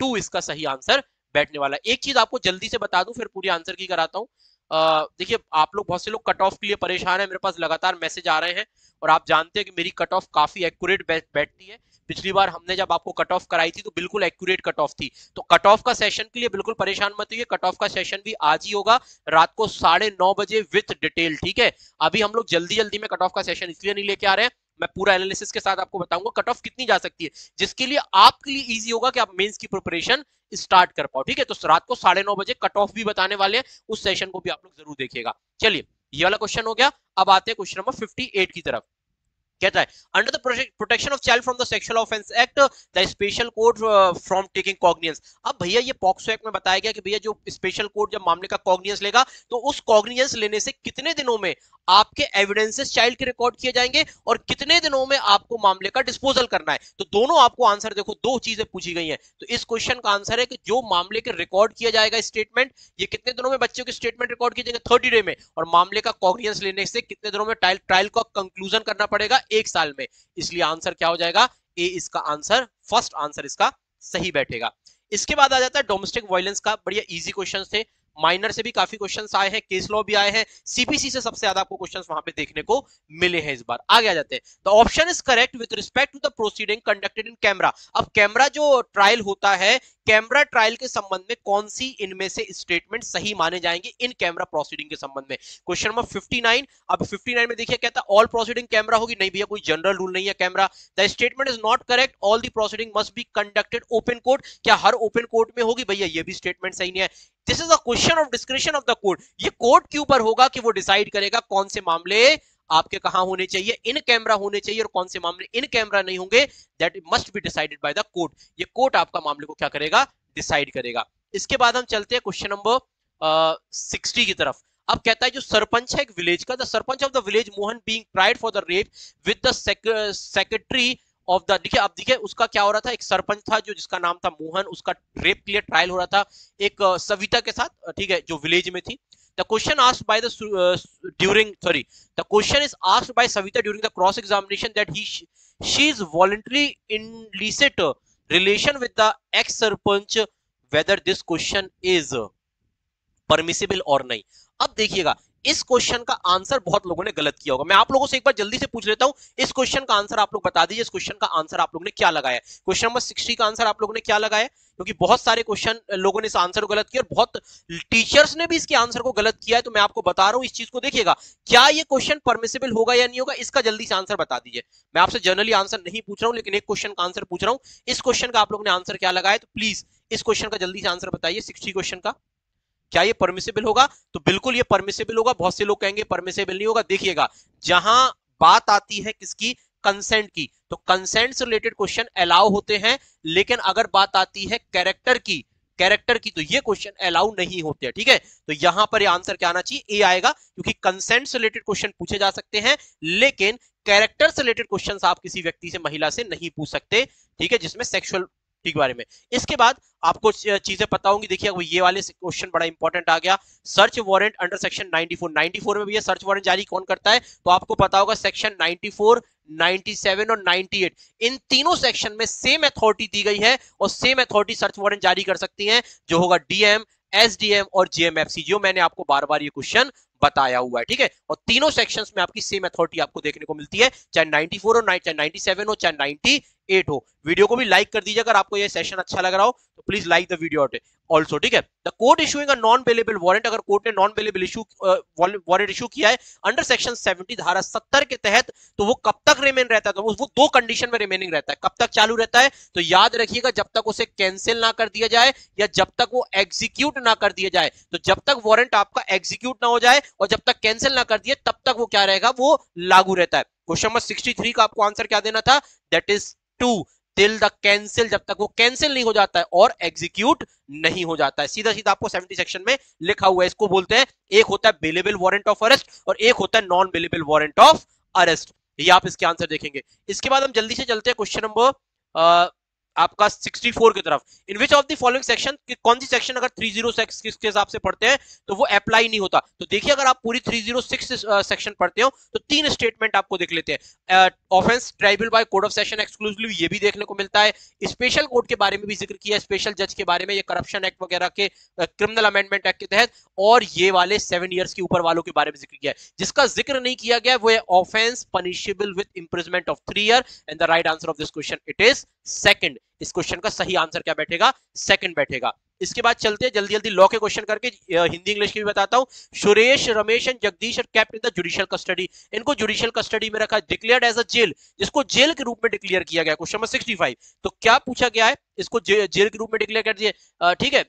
टू इसका सही आंसर बैठने वाला एक चीज आपको जल्दी से बता दूं फिर पूरी आंसर की कराता हूं देखिए आप लोग बहुत से लोग कट ऑफ के लिए परेशान है मेरे पास लगातार मैसेज आ रहे हैं और आप जानते हैं कि मेरी कट ऑफ काफी एक्यूरेट बैठती है पिछली बार हमने जब आपको कट ऑफ कराई थी तो बिल्कुल एक्यूरेट कट ऑफ थी तो कट ऑफ का सेशन के लिए बिल्कुल परेशान मत होइए कट ऑफ का सेशन भी आज ही होगा रात को साढ़े नौ बजे विथ डिटेल ठीक है अभी हम लोग जल्दी जल्दी में कट ऑफ का सेशन इसलिए नहीं लेके आ रहे हैं मैं पूरा एनालिसिस के साथ आपको बताऊंगा कट ऑफ कितनी जा सकती है जिसके लिए आपके लिए इजी होगा कि आप मेंस की प्रिपरेशन स्टार्ट कर पाओ ठीक है तो रात को साढ़े नौ बजे कट ऑफ भी बताने वाले हैं उस सेशन को भी आप लोग जरूर देखिएगा चलिए ये वाला क्वेश्चन हो गया अब आते हैं क्वेश्चन नंबर 58 की तरफ कहता है under the protection of child from the sexual offence act the special court from taking cognizance अब भैया ये पॉक्सो एक्ट में बताया गया कि भैया जो स्पेशल कोर्ट जब मामले का कॉग्नियंस लेगा तो उस कॉग्नियंस लेने से कितने दिनों में आपके एविडेंसेस चाइल्ड के रिकॉर्ड किए जाएंगे और कितने दिनों में आपको मामले का डिस्पोजल करना है तो दोनों आपको आंसर देखो दो चीजें पूछी गई हैं तो इस क्वेश्चन का आंसर है कि जो मामले के रिकॉर्ड किया जाएगा स्टेटमेंट ये कितने दिनों में बच्चों के स्टेटमेंट रिकॉर्ड किए जाएंगे थर्टी डे में और मामले का कॉग्नियंस लेने से कितने दिनों में ट्रायल का कंक्लूजन करना पड़ेगा एक साल में इसलिए आंसर क्या हो जाएगा ए इसका आंसर फर्स्ट आंसर इसका सही बैठेगा इसके बाद आ जाता है डोमेस्टिक वायलेंस का बढ़िया इजी क्वेश्चन थे माइनर से भी काफी क्वेश्चन आए हैं केस लॉ भी आए हैं सीपीसी से सबसे ज्यादा आपको क्वेश्चन वहां पे देखने को मिले हैं इस बार आगे आ जाते हैं the option is correct with respect to the proceeding conducted in camera अब कैमरा जो ट्रायल होता है कैमरा ट्रायल के संबंध में कौन सी इनमें से स्टेटमेंट सही माने जाएंगे इन कैमरा प्रोसीडिंग के संबंध में क्वेश्चन नंबर 59 अब 59 में देखिए कहता ऑल प्रोसीडिंग कैमरा होगी नहीं भैया कोई जनरल रूल नहीं है camera the statement is not correct all the proceeding must be conducted open court क्या हर ओपन कोर्ट में होगी भैया ये भी स्टेटमेंट सही नहीं है this is a question of description of the court ये कोर्ट के ऊपर होगा कि वो डिसाइड करेगा कौन से मामले आपके कहा होने चाहिए इन कैमरा होने चाहिए और कौन से मामले इन कैमरा नहीं होंगे that must be decided by the court ये कोर्ट आपका मामले को क्या करेगा डिसाइड करेगा इसके बाद हम चलते हैं क्वेश्चन नंबर सिक्सटी की तरफ अब कहता है जो सरपंच है एक विलेज का the sarpanch of the village Mohan being tried for the rape with the secretary of the देखिए अब देखिए उसका क्या हो रहा था एक सरपंच था जो जिसका नाम था मोहन उसका रेप के लिए ट्रायल हो रहा था एक सविता के साथ ठीक है जो विलेज में थी The question asked by the uh, during sorry, the question is asked by Savita during the cross examination that he she is voluntarily in illicit uh, relation with the ex sarpanch whether this question is uh, permissible or not. अब देखिएगा इस question का answer बहुत लोगों ने गलत किया होगा मैं आप लोगों से एक बार जल्दी से पूछ लेता हूं इस क्वेश्चन का आंसर आप लोग बता दीजिए इस क्वेश्चन का आंसर आप लोग ने क्या लगाया क्वेश्चन नंबर सिक्सटी का आंसर आप लोगों ने क्या लगाया क्योंकि बहुत सारे क्वेश्चन लोगों ने इस आंसर को गलत किया और बहुत टीचर्स ने भी इसके आंसर को गलत किया है तो मैं आपको बता रहा हूं इस चीज को देखिएगा क्या ये क्वेश्चन परमिसेबल होगा या नहीं होगा इसका जल्दी से आंसर बता दीजिए मैं आपसे जनरली आंसर नहीं पूछ रहा हूं लेकिन एक क्वेश्चन का आंसर पूछ रहा हूं इस क्वेश्चन का आप लोगों ने आंसर क्या लगाया तो प्लीज इस क्वेश्चन का जल्दी से आंसर बताइए सिक्सटी क्वेश्चन का क्या ये परमिसेबल होगा तो बिल्कुल ये परमिसेबल होगा बहुत से लोग कहेंगे परमिसेबल नहीं होगा देखिएगा जहां बात आती है किसकी कंसेंट की तो कंसेंट से रिलेटेड क्वेश्चन अलाउ होते हैं लेकिन अगर बात आती है कैरेक्टर की कैरेक्टर की तो ये क्वेश्चन अलाउ नहीं होते हैं ठीक है तो यहां पर आंसर क्या आना चाहिए ए आएगा क्योंकि कंसेंट से रिलेटेड क्वेश्चन पूछे जा सकते हैं लेकिन कैरेक्टर से रिलेटेड क्वेश्चन आप किसी व्यक्ति से महिला से नहीं पूछ सकते ठीक है जिसमें सेक्सुअल ठीक बारे में इसके बाद आपको चीजें पता होंगी देखिए ये वाले क्वेश्चन बड़ा इंपॉर्टेंट आ गया सर्च वारंट अंडर सेक्शन 94 94 में भी ये सर्च वारंट जारी कौन करता है तो आपको पता होगा सेक्शन 94 97 और 98 इन तीनों सेक्शन में सेम अथॉरिटी दी गई है और सेम अथॉरिटी सर्च वारंट जारी कर सकती है जो होगा डीएम एसडीएम और जीएमएफसी जो मैंने आपको बार बार ये क्वेश्चन बताया हुआ है ठीक है और तीनों सेक्शंस में आपकी सेम अथॉरिटी आपको देखने को मिलती है चाहे 94 हो चाहे 97 हो चाहे एट हो वीडियो को भी लाइक कर दीजिए अगर आपको यह सेशन अच्छा लग रहा हो तो please like the video also ठीक है the court issuing non available warrant अगर कोर्ट ने non available issue warrant issue किया है अंडर सेक्शन सेवेंटी धारा सत्तर के तहत तो वो कब तक रिमेन रहता है तो वो दो कंडीशन में रिमेनिंग रहता है कब तक चालू रहता है तो याद रखिएगा जब तक उसे कैंसिल ना कर दिया जाए या जब तक वो एग्जीक्यूट ना कर दिया जाए तो जब तक वारंट आपका एग्जीक्यूट ना हो जाए और जब तक कैंसिल ना कर दिए तब तक वो क्या रहेगा वो लागू रहता है क्वेश्चन नंबर 63 का आपको आंसर क्या देना था that is to till the cancel जब तक वो कैंसिल नहीं हो जाता है और एग्जीक्यूट नहीं हो जाता है सीधा सीधा आपको 70 सेक्शन में लिखा हुआ है इसको बोलते हैं एक होता है बेलेबल वारंट ऑफ अरेस्ट और एक होता है non bailable warrant of arrest ये आप इसके आंसर देखेंगे इसके बाद हम जल्दी से चलते हैं क्वेश्चन नंबर आपका 64 की तरफ in which of the following section कौन सी सेक्शन अगर 306 के हिसाब से पढ़ते हैं तो वो अप्लाई नहीं होता तो देखिए अगर आप पूरी 306 सेक्शन uh, पढ़ते हो तो तीन स्टेटमेंट आपको देख लेते हैं offence triable by code of session exclusive ये भी देखने को मिलता है स्पेशल कोड के बारे में भी जिक्र किया स्पेशल जज के बारे में ये करप्शन एक्ट वगैरह के क्रिमिनल अमेंडमेंट एक्ट के तहत और ये वाले सेवन ईयर्स के ऊपर वालों के बारे में जिक्र किया है जिसका जिक्र नहीं किया गया वो है offence punishable with imprisonment of three year and the right answer of this question it is second इस क्वेश्चन का सही आंसर क्या बैठेगा सेकंड बैठेगा इसके बाद चलते हैं जल्दी जल्दी लॉ के क्वेश्चन करके हिंदी इंग्लिश की भी बताता हूं Suresh Ramesh and Jagdish are kept in the judicial custody इनको जुडिशियल कस्टडी में रखा डिक्लेयर एज अ जेल जिसको जेल के रूप में डिक्लेयर किया गया क्वेश्चन नंबर सिक्सटी तो क्या पूछा गया है इसको जेल के रूप में डिक्लेयर कर दिए ठीक है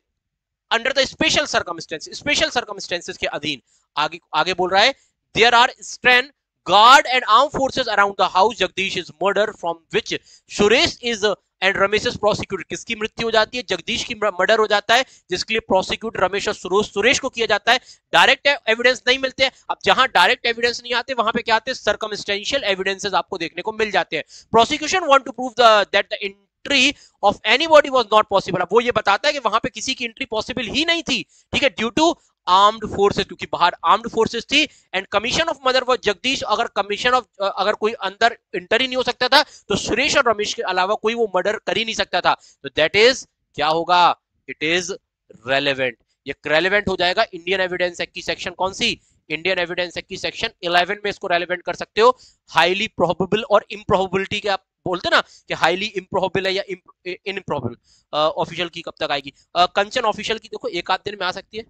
under the special circumstance special circumstances के अधीन आगे आगे बोल रहा है there are strength guard and armed forces around the house jagdish is murdered from which suresh is and Ramesh prosecuted किसकी मृत्यु हो जाती है जगदीश की मर्डर हो जाता है जिसके लिए प्रोसिक्यूट रमेश सुरेश को किया जाता है डायरेक्ट एविडेंस नहीं मिलते अब जहां डायरेक्ट एविडेंस नहीं आते वहां पे क्या आते हैं सर्कमस्टेंशियल एविडेंसेस आपको देखने को मिल जाते हैं prosecution want to prove that the entry of anybody was not possible अब वो ये बताता है कि वहां पे किसी की एंट्री पॉसिबल ही नहीं थी ठीक है ड्यू टू आर्म्ड फोर्सेस क्योंकि बाहर आर्म्ड फोर्सेस थी and commission of murder was Jagdish अगर कमीशन ऑफ अगर कोई अंदर इंटर ही नहीं हो सकता था तो सुरेश और रमेश के अलावा कोई वो मर्डर कर ही नहीं सकता था तो दैट इज क्या होगा इट इज रेलिवेंट ये रेलिवेंट हो जाएगा इंडियन एविडेंस एक्ट की सेक्शन कौन सी इंडियन एविडेंस एक्ट की सेक्शन 11 में इसको रेलिवेंट कर सकते हो हाईली प्रोबेबल और इम्प्रोबेबिलिटी के आप बोलते ना कि हाईली इम्प्रोबेबल है या इम्प्रोबेबल ऑफिशियल की कब तक आएगी कंचन ऑफिशियल की देखो एक आध दिन में आ सकती है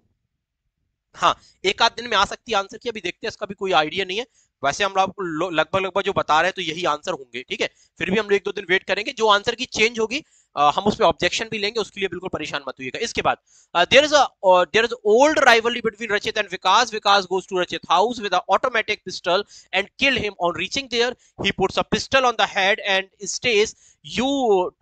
हाँ एक आध दिन में आ सकती है आंसर की अभी देखते हैं इसका भी कोई आइडिया नहीं है वैसे हम आपको लगभग लगभग जो बता रहे हैं तो यही आंसर होंगे ठीक है फिर भी हम लोग एक दो दिन वेट करेंगे जो आंसर की चेंज होगी हम उस पर ऑब्जेक्शन भी लेंगे उसके लिए बिल्कुल परेशान मत होइएगा इसके बाद there is there is old rivalry between Rachit and Vikas Vikas goes to Rachit house with automatic pistol and kill him on reaching there he puts a pistol on the head and states you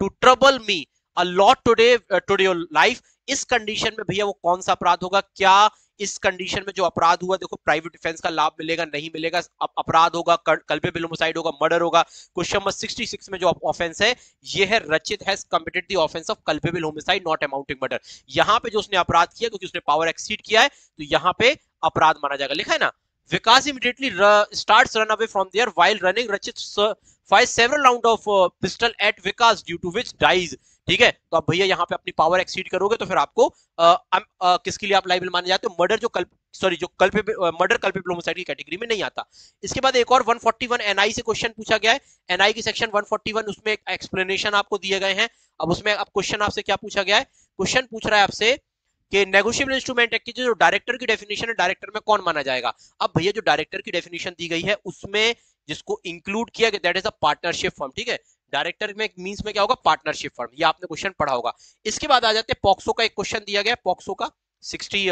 to trouble me a lot today today your life इस condition में भैया वो कौन सा अपराध होगा क्या इस कंडीशन में जो अपराध हुआ देखो प्राइवेट डिफेंस का लाभ मिलेगा नहीं मिलेगा अपराध होगा कल पे बिलोमोसाइड होगा मर्डर होगा क्वेश्चन नंबर 66 में जो ऑफेंस है ये है Rachit has committed the offence of culpable homicide not amounting murder यहां पे जो उसने अपराध किया क्योंकि उसने पावर एक्सीड किया है तो यहां पे अपराध माना जाएगा लिखा है ना Vikas immediately starts run away from there while running Rachit fire several round of pistol at Vikas due to which dies ठीक है तो आप भैया यहाँ पे अपनी पावर एक्सीड करोगे तो फिर आपको किसके लिए आप लाइबल माने जाते हो मर्डर जो कल सॉरी जो कल्पे मर्डर कल्पेबल की कैटेगरी में नहीं आता इसके बाद एक और 141 एनआई से क्वेश्चन पूछा गया है एनआई की सेक्शन 141 उसमें एक एक्सप्लेनेशन आपको दिए गए हैं अब उसमें अब क्वेश्चन आपसे क्या पूछा गया है क्वेश्चन पूछ रहा है आपसे कि नेगोशियबल इंस्ट्रूमेंट एक्ट की जो डायरेक्टर की डेफिनेशन है डायरेक्टर में कौन माना जाएगा अब भैया जो डायरेक्टर की डेफिनेशन दी गई है उसमें जिसको इंक्लूड किया गया that is a partnership form ठीक है डायरेक्टर में मींस में क्या होगा पार्टनरशिप फर्म ये आपने क्वेश्चन पढ़ा होगा इसके बाद आ जाते हैं पॉक्सो का एक क्वेश्चन दिया गया पॉक्सो का सिक्सटी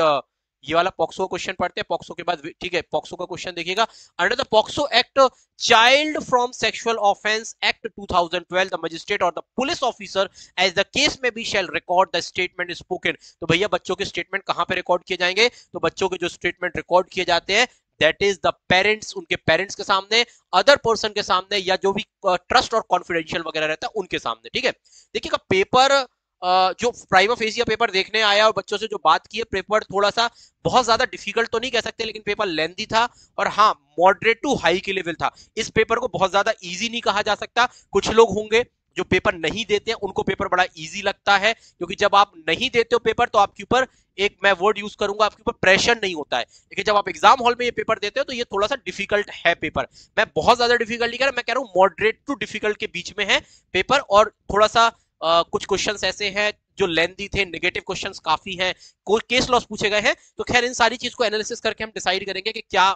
ये वाला पॉक्सो क्वेश्चन पढ़ते हैं पॉक्सो के बाद ठीक है पॉक्सो का क्वेश्चन देखिएगा under the POCSO act child from sexual offence act 2012 the magistrate और the police officer as the case may be shall record the statement spoken तो भैया बच्चों के स्टेटमेंट कहां पे रिकॉर्ड किए जाएंगे तो बच्चों के जो स्टेटमेंट रिकॉर्ड किए जाते हैं दैट इज द पेरेंट्स उनके पेरेंट्स के सामने अदर पर्सन के सामने या जो भी ट्रस्ट uh, और कॉन्फिडेंशियल वगैरह रहता है उनके सामने ठीक है देखिएगा पेपर uh, जो प्राइम ऑफ एशिया पेपर देखने आया और बच्चों से जो बात की है पेपर थोड़ा सा बहुत ज्यादा डिफिकल्ट तो नहीं कह सकते लेकिन पेपर लेंथी था और हाँ मॉडरेट टू हाई के लेवल था इस पेपर को बहुत ज्यादा इजी नहीं कहा जा सकता कुछ लोग होंगे जो पेपर नहीं देते हैं उनको पेपर बड़ा इजी लगता है क्योंकि जब आप नहीं देते हो पेपर तो आपके ऊपर एक मैं वर्ड यूज करूंगा आपके ऊपर प्रेशर नहीं होता है लेकिन जब आप एग्जाम हॉल में ये पेपर देते हो तो ये थोड़ा सा डिफिकल्ट है पेपर मैं बहुत ज्यादा डिफिकल्ट नहीं कह रहा मैं कह रहा हूँ मॉडरेट टू डिफिकल्ट के बीच में है पेपर और थोड़ा सा आ, कुछ क्वेश्चन ऐसे हैं जो लेंदी थे नेगेटिव क्वेश्चंस काफी हैं कोई केस लॉस पूछे गए हैं तो खैर इन सारी चीज को एनालिसिस करके हम डिसाइड करेंगे कि क्या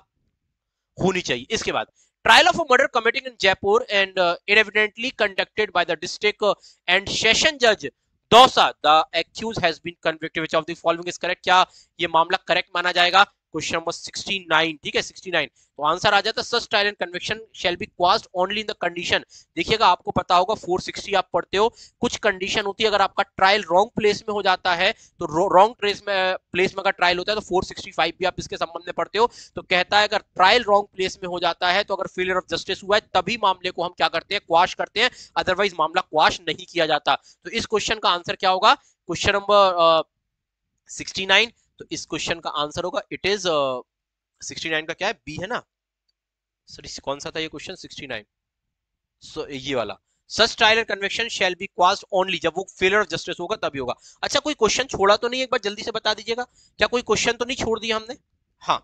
होनी चाहिए इसके बाद Trial of a murder committed in Jaipur and uh, evidently conducted by the district uh, and session judge Dosa. The accused has been convicted. Which of the following is correct? क्या ये मामला correct माना जाएगा? Question number 69 ठीक है 69 तो answer आ जाता है such trial and conviction shall be quashed only in the condition देखिएगा आपको पता होगा 460 आप पढ़ते हो कुछ कंडीशन होती है अगर आपका ट्रायल रॉन्ग प्लेस में हो जाता है तो रॉन्ग प्लेस में प्लेस में अगर ट्रायल होता है तो 465 भी आप इसके संबंध में पढ़ते हो तो कहता है अगर ट्रायल रॉन्ग प्लेस में हो जाता है तो अगर फेलियर ऑफ जस्टिस हुआ है तभी मामले को हम क्या करते हैं क्वाश करते हैं अदरवाइज मामला क्वाश नहीं किया जाता तो इस क्वेश्चन का आंसर क्या होगा क्वेश्चन नंबर सिक्सटी तो इस क्वेश्चन का आंसर होगा इट इज सिक्सटी नाइन का क्या है बी है ना सर कौन सा था ये क्वेश्चन सिक्सटी नाइन सो ये वाला such trial and conviction shall be quashed only जब वो फेलियर ऑफ जस्टिस होगा तभी होगा अच्छा कोई क्वेश्चन छोड़ा तो नहीं एक बार जल्दी से बता दीजिएगा क्या कोई क्वेश्चन तो नहीं छोड़ दिया हमने हाँ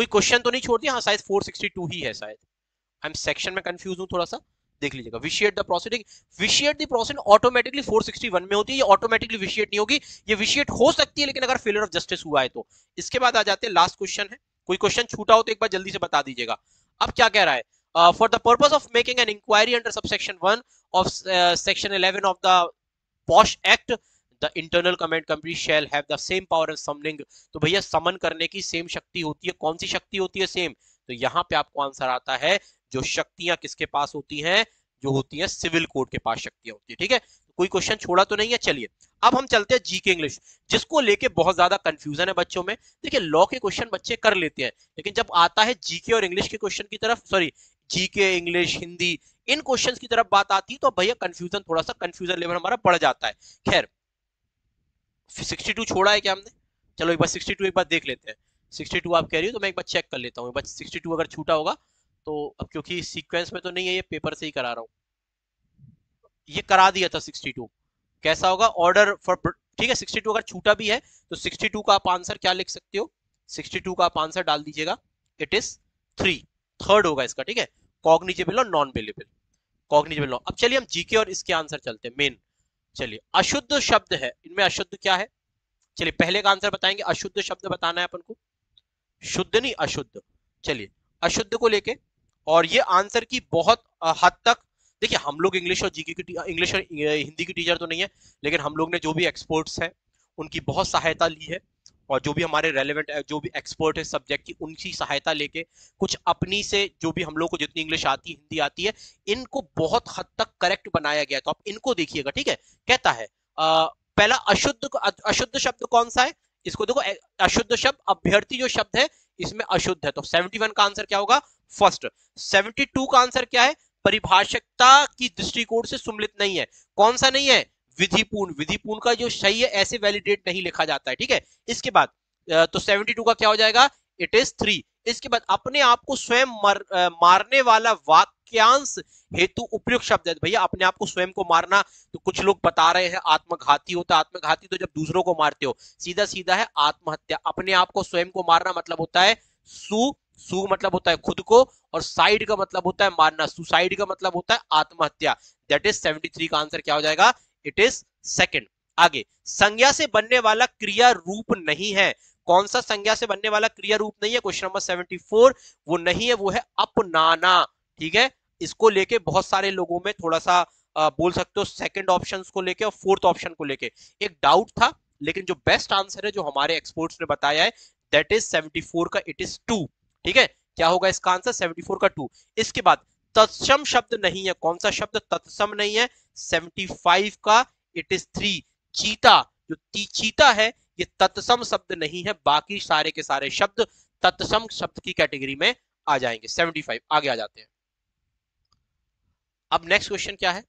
कोई क्वेश्चन तो नहीं छोड़ दिया हाँ शायद 462 ही है शायद आई एम सेक्शन में कंफ्यूज हूँ थोड़ा सा देख लीजिएगा vitiate the proceeding vitiate the proceed automatically 461 में होती है ये ऑटोमेटिकली विशियट नहीं होगी ये विशियट हो सकती है लेकिन अगर फेलियर ऑफ जस्टिस हुआ है तो इसके बाद आ जाते हैं लास्ट क्वेश्चन है कोई क्वेश्चन छूटा हो तो एक बार जल्दी से बता दीजिएगा अब क्या कह रहा है for the purpose of making an inquiry under subsection one of section eleven of the POSH act the internal complaint committee shall है सेम पावर एंड समनिंग तो भैया समन करने की सेम शक्ति होती है कौन सी शक्ति होती है सेम तो यहाँ पे आपको आंसर आता है जो शक्तियां किसके पास होती हैं जो होती है सिविल कोर्ट के पास शक्तियां होती है ठीक है तो कोई क्वेश्चन छोड़ा तो नहीं है चलिए अब हम चलते हैं जीके इंग्लिश जिसको लेके बहुत ज्यादा कंफ्यूजन है बच्चों में देखिए लॉ के क्वेश्चन बच्चे कर लेते हैं लेकिन जब आता है जीके और इंग्लिश के क्वेश्चन की तरफ सॉरी जीके इंग्लिश हिंदी इन क्वेश्चन की तरफ बात आती है तो भैया कंफ्यूजन थोड़ा सा कंफ्यूजन लेवल हमारा बढ़ जाता है खैर सिक्सटी छोड़ा है क्या हमने चलो एक बार सिक्सटी एक बार देख लेते हैं सिक्सटी टू आप कह रही हो तो मैं एक बार चेक कर लेता हूँ सिक्सटी टू अगर छूटा होगा तो अब क्योंकि सीक्वेंस में तो नहीं है ये पेपर से ही करा रहा हूँ ये करा दिया था सिक्सटी टू कैसा होगा ऑर्डर फॉर ठीक है सिक्सटी टू अगर छूटा भी है तो सिक्सटी टू का आप आंसर क्या लिख सकते हो सिक्सटी टू का आप आंसर डाल दीजिएगा इट इज थ्री थर्ड होगा इसका ठीक है कॉग्निजेबल और नॉन वेलेबल कॉग्निजेबल अब चलिए हम जीके और इसके आंसर चलते हैं मेन चलिए अशुद्ध शब्द है इनमें अशुद्ध क्या है चलिए पहले का आंसर बताएंगे अशुद्ध शब्द बताना है अपन को शुद्ध नहीं अशुद्ध चलिए अशुद्ध को लेके और ये आंसर की बहुत हद तक देखिए हम लोग इंग्लिश और जीके की इंग्लिश और हिंदी की टीचर तो नहीं है लेकिन हम लोग ने जो भी एक्सपर्ट्स हैं उनकी बहुत सहायता ली है और जो भी हमारे रेलिवेंट जो भी एक्सपर्ट है सब्जेक्ट की उनकी सहायता लेके कुछ अपनी से जो भी हम लोग को जितनी इंग्लिश आती है हिंदी आती है इनको बहुत हद तक करेक्ट बनाया गया तो आप इनको देखिएगा ठीक है कहता है आ, पहला अशुद्ध अशुद्ध शब्द कौन सा है इसको देखो अशुद्ध शब्द अभ्यर्थी जो शब्द है इसमें अशुद्ध है तो 71 का आंसर क्या होगा फर्स्ट 72 का आंसर क्या है परिभाषकता की दृष्टिकोण से सुमिलित नहीं है कौन सा नहीं है विधिपूर्ण विधिपूर्ण का जो सही है ऐसे वैलिडेट नहीं लिखा जाता है ठीक है इसके बाद तो 72 का क्या हो जाएगा इट इज थ्री इसके बाद अपने आप को स्वयं मर, मारने वाला वाक वाक्यांश हेतु उपयुक्त शब्द है तो भैया अपने आप को स्वयं को मारना तो कुछ लोग बता रहे हैं आत्मघाती होता आत्मघाती तो जब दूसरों को मारते हो सीधा सीधा है आत्महत्या अपने आप को स्वयं को मारना मतलब होता है सु सु मतलब होता है खुद को और साइड का मतलब होता है मारना सुसाइड का मतलब होता है आत्महत्या दैट इज 73 का आंसर क्या हो जाएगा इट इज सेकेंड आगे संज्ञा से बनने वाला क्रिया रूप नहीं है कौन सा संज्ञा से बनने वाला क्रिया रूप नहीं है क्वेश्चन नंबर 74 वो नहीं है वो है अपनाना ठीक है इसको लेके बहुत सारे लोगों में थोड़ा सा आ, बोल सकते हो सेकंड ऑप्शन को लेके और फोर्थ ऑप्शन को लेके एक डाउट था लेकिन जो बेस्ट आंसर है जो हमारे एक्सपोर्ट ने बताया है दैट इज 74 का इट इज टू ठीक है क्या होगा इसका आंसर 74 का टू इसके बाद तत्सम शब्द नहीं है कौन सा शब्द तत्सम नहीं है सेवेंटी का इट इज थ्री चीता जो ती चीता है ये तत्सम शब्द नहीं है बाकी सारे के सारे शब्द तत्सम शब्द की कैटेगरी में आ जाएंगे 75 आगे आ जाते हैं अब नेक्स्ट क्वेश्चन क्या है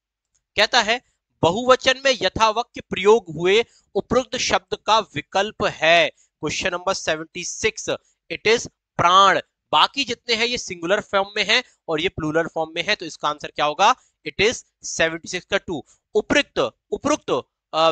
कहता है बहुवचन में यथावक्य प्रयोग हुए उपरोक्त शब्द का विकल्प है question number seventy six it is प्राण बाकी जितने हैं ये सिंगुलर फॉर्म में हैं और ये प्लूलर फॉर्म में है तो इसका आंसर क्या होगा इट इज सेवेंटी सिक्स का टू उपरुक्त उपरुक्त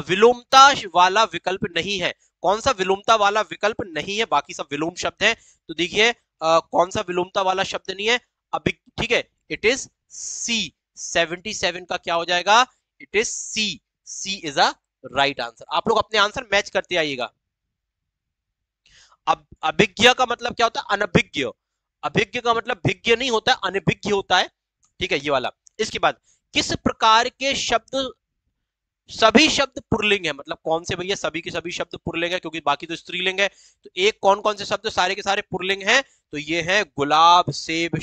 विलोमता वाला विकल्प नहीं है कौन सा विलोमता वाला विकल्प नहीं है बाकी सब विलोम शब्द है तो देखिए कौन सा विलोमता वाला शब्द नहीं है अभी ठीक है इट इज सी 77 का क्या हो जाएगा it is C C is a right answer आप लोग अपने आंसर मैच करते आइएगा अब अभिज्ञ का मतलब क्या होता है अनभिज्ञ अभिज्ञ का मतलब भिज्ञ नहीं होता है अनभिज्ञ होता है ठीक है ये वाला इसके बाद किस प्रकार के शब्द सभी शब्द पुरलिंग है मतलब कौन से भैया सभी के सभी शब्द पुरलिंग है क्योंकि बाकी तो स्त्रीलिंग है तो एक कौन कौन से शब्द सारे के सारे पुरलिंग है तो ये है गुलाब सेब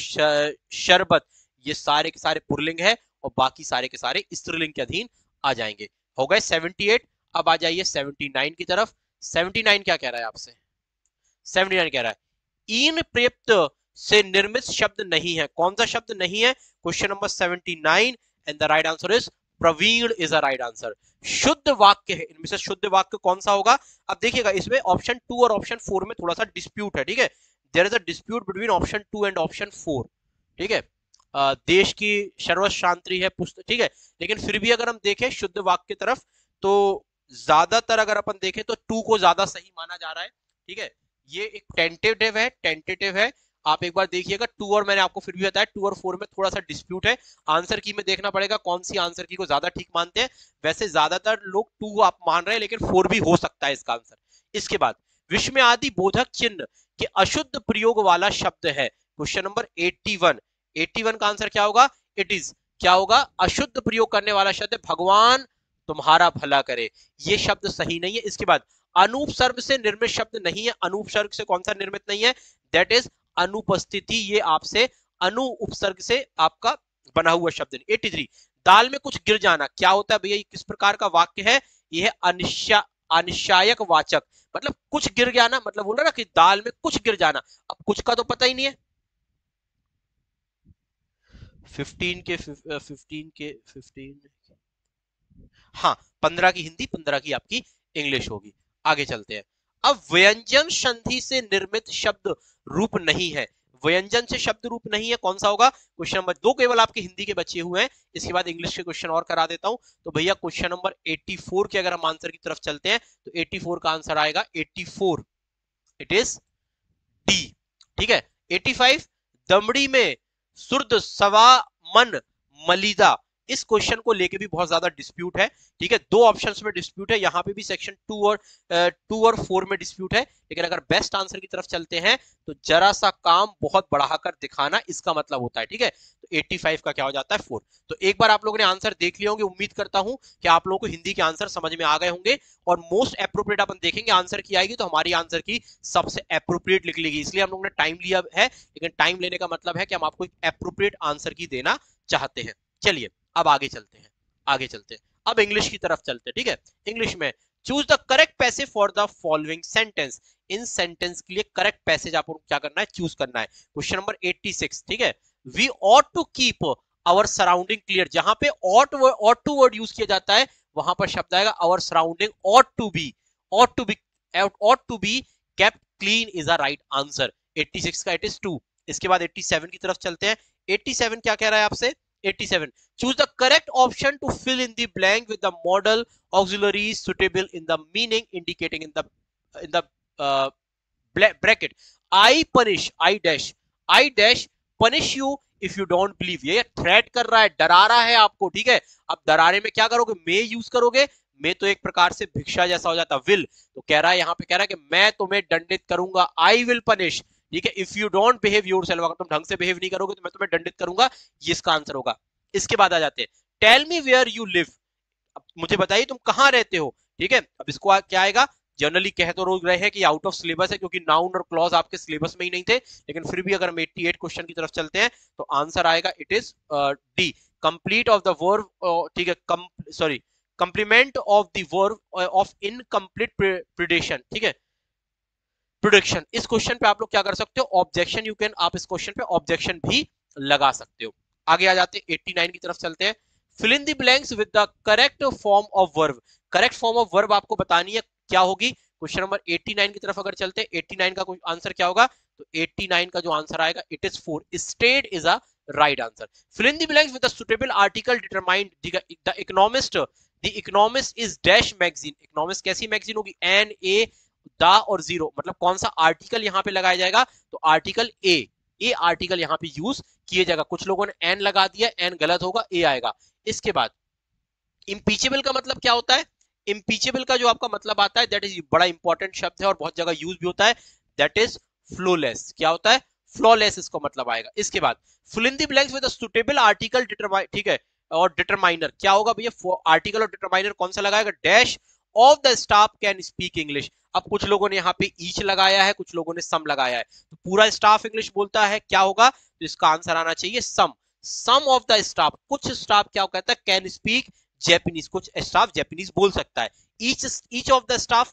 शरबत ये सारे के सारे पुरलिंग है और बाकी सारे के सारे स्त्रीलिंग के अधीन आ जाएंगे हो गए 78 अब आ जाइए 79 की तरफ 79 क्या कह रहा है आपसे 79 कह रहा है इन प्रयुक्त से निर्मित शब्द नहीं है कौन सा शब्द नहीं है question number 79 and the right answer is प्रवीण इज अ राइट आंसर शुद्ध वाक्य है इनमें से शुद्ध वाक्य कौन सा होगा अब देखिएगा इसमें ऑप्शन टू और ऑप्शन फोर में थोड़ा सा डिस्प्यूट है ठीक है there is a dispute between option two and option four ठीक है देश की सर्व शांति है पुस्तक ठीक है लेकिन फिर भी अगर हम देखें शुद्ध वाक्य की तरफ तो ज्यादातर अगर अपन देखें तो टू को ज्यादा सही माना जा रहा है ठीक है ये एक टेंटेटिव है टेंटेटिव है आप एक बार देखिएगा टू और मैंने आपको फिर भी बताया टू और फोर में थोड़ा सा डिस्प्यूट है आंसर की में देखना पड़ेगा कौन सी आंसर की को ज्यादा ठीक मानते हैं वैसे ज्यादातर लोग टू आप मान रहे हैं लेकिन फोर भी हो सकता है इसका आंसर इसके बाद विश्व आदि बोधक चिन्ह के अशुद्ध प्रयोग वाला शब्द है क्वेश्चन नंबर एट्टी वन का आंसर क्या होगा इट इज क्या होगा अशुद्ध प्रयोग करने वाला शब्द भगवान तुम्हारा भला करे ये शब्द सही नहीं है इसके बाद अनूप सर्ग से निर्मित शब्द नहीं है अनूप सर्ग से कौन सा निर्मित नहीं है दैट इज अनुपस्थिति ये आपसे अनु उपसर्ग से आपका बना हुआ शब्द एटी थ्री दाल में कुछ गिर जाना क्या होता है भैया ये किस प्रकार का वाक्य है यह है अनिश्चा अनिश्चायक वाचक मतलब कुछ गिर जाना मतलब रहा ना कि दाल में कुछ गिर जाना अब कुछ का तो पता ही नहीं है फिफ्टीन के फिफ्टीन uh, के फिफ्टीन हाँ पंद्रह की हिंदी पंद्रह की आपकी इंग्लिश होगी आगे चलते हैं अब व्यंजन संधि से निर्मित शब्द रूप नहीं है व्यंजन से शब्द रूप नहीं है कौन सा होगा क्वेश्चन नंबर दो केवल आपके हिंदी के बचे हुए हैं इसके बाद इंग्लिश के क्वेश्चन और करा देता हूं तो भैया क्वेश्चन नंबर 84 के अगर हम आंसर की तरफ चलते हैं तो 84 का आंसर आएगा 84 इट इज डी ठीक है 85 दमड़ी में सुर्द सवा मन मलिदा इस क्वेश्चन को लेके भी बहुत ज्यादा डिस्प्यूट है ठीक है दो ऑप्शंस में डिस्प्यूट है यहाँ पे भी सेक्शन टू और टू और फोर में डिस्प्यूट है लेकिन अगर बेस्ट आंसर की तरफ चलते हैं तो जरा सा काम बहुत बढ़ाकर दिखाना इसका मतलब होता है ठीक है तो 85 का क्या हो जाता है फोर तो एक बार आप लोगों ने आंसर देख लिया होंगे उम्मीद करता हूं कि आप लोगों को हिंदी के आंसर समझ में आ गए होंगे और मोस्ट अप्रोप्रिएट अपन देखेंगे आंसर की आएगी तो हमारी आंसर की सबसे अप्रोप्रिएट निकलेगी इसलिए हम लोगों ने टाइम लिया है लेकिन टाइम लेने का मतलब है कि हम आपको एक अप्रोप्रिएट आंसर की देना चाहते हैं चलिए अब आगे चलते हैं आगे चलते हैं अब इंग्लिश की तरफ चलते हैं ठीक है इंग्लिश में choose the correct passage for the following sentence इन सेंटेंस के लिए करेक्ट पैसेज आपको क्या करना है चूज करना है क्वेश्चन नंबर 86 ठीक है we ought to keep our surrounding clear जहां पे ought ought to word use किया जाता है वहां पर शब्द आएगा our surrounding ought to be ought to be ought to be kept clean is a right answer 86 का इट इज टू इसके बाद 87 की तरफ चलते हैं 87 क्या कह रहा है आपसे 87 choose the correct option to fill in the blank with the model auxiliary suitable in the meaning indicating in the in the uh, bracket i punish i dash i dash punish you if you don't believe ye threat kar raha hai dara raha hai aapko theek hai ab डराने mein kya karoge may use karoge में तो एक प्रकार से भिक्षा जैसा हो जाता विल तो कह रहा है यहाँ पे कह रहा है कि मैं तुम्हें दंडित करूंगा आई विल पनिश ठीक है if you don't behave yourself अगर तुम ढंग से बिहेव नहीं करोगे तो मैं तुम्हें दंडित करूंगा ये इसका आंसर होगा इसके बाद आ जाते हैं tell me where you live मुझे बताइए तुम कहां रहते हो ठीक है अब इसको आ, क्या आएगा जनरली कह तो रोज रहे हैं कि आउट ऑफ सिलेबस है क्योंकि नाउन और क्लॉज आपके सिलेबस में ही नहीं थे लेकिन फिर भी अगर हम 88 क्वेश्चन की तरफ चलते हैं तो आंसर आएगा it is D complete of the verb ठीक है sorry complement of the verb of incomplete predication ठीक है प्रोडिक्शन इस क्वेश्चन पे आप लोग क्या कर सकते हो ऑब्जेक्शन यू कैन आप इस क्वेश्चन पे ऑब्जेक्शन भी लगा सकते हो आगे आ जाते हैं 89 की तरफ चलते हैं fill in the blanks with the correct form of verb correct form of verb आपको बतानी है क्या होगी क्वेश्चन नंबर 89 की तरफ अगर चलते हैं 89 का आंसर क्या होगा तो 89 का जो आंसर आएगा it is four state is a right answer fill in the blanks with suitable article determined the economist the economist is dash magazine economist कैसी मैगजीन होगी एन ए द और जीरो मतलब कौन सा आर्टिकल यहाँ पे लगाया जाएगा तो आर्टिकल ए ए आर्टिकल यहाँ पे यूज किया जाएगा कुछ लोगों ने एन लगा दिया एन गलत होगा ए आएगा इसके बाद इम्पीचेबल का मतलब क्या होता है इम्पीचेबल का जो आपका मतलब आता है दैट इज बड़ा इंपॉर्टेंट शब्द है और बहुत जगह यूज भी होता है दैट इज फ्लोलेस क्या होता है फ्लॉलेस इसको मतलब आएगा इसके बाद fill in the blanks with suitable article ठीक है और डिटरमाइनर क्या होगा भैया आर्टिकल और डिटरमाइनर कौन सा लगाएगा dash of the staff can speak English अब कुछ लोगों ने यहाँ पे ईच लगाया है कुछ लोगों ने सम लगाया है तो पूरा स्टाफ इंग्लिश बोलता है क्या होगा तो इसका आंसर आना चाहिए some some of the staff कुछ स्टाफ क्या कहता है कैन स्पीक जैपनीज कुछ स्टाफ जैपनीज बोल सकता है each each of the staff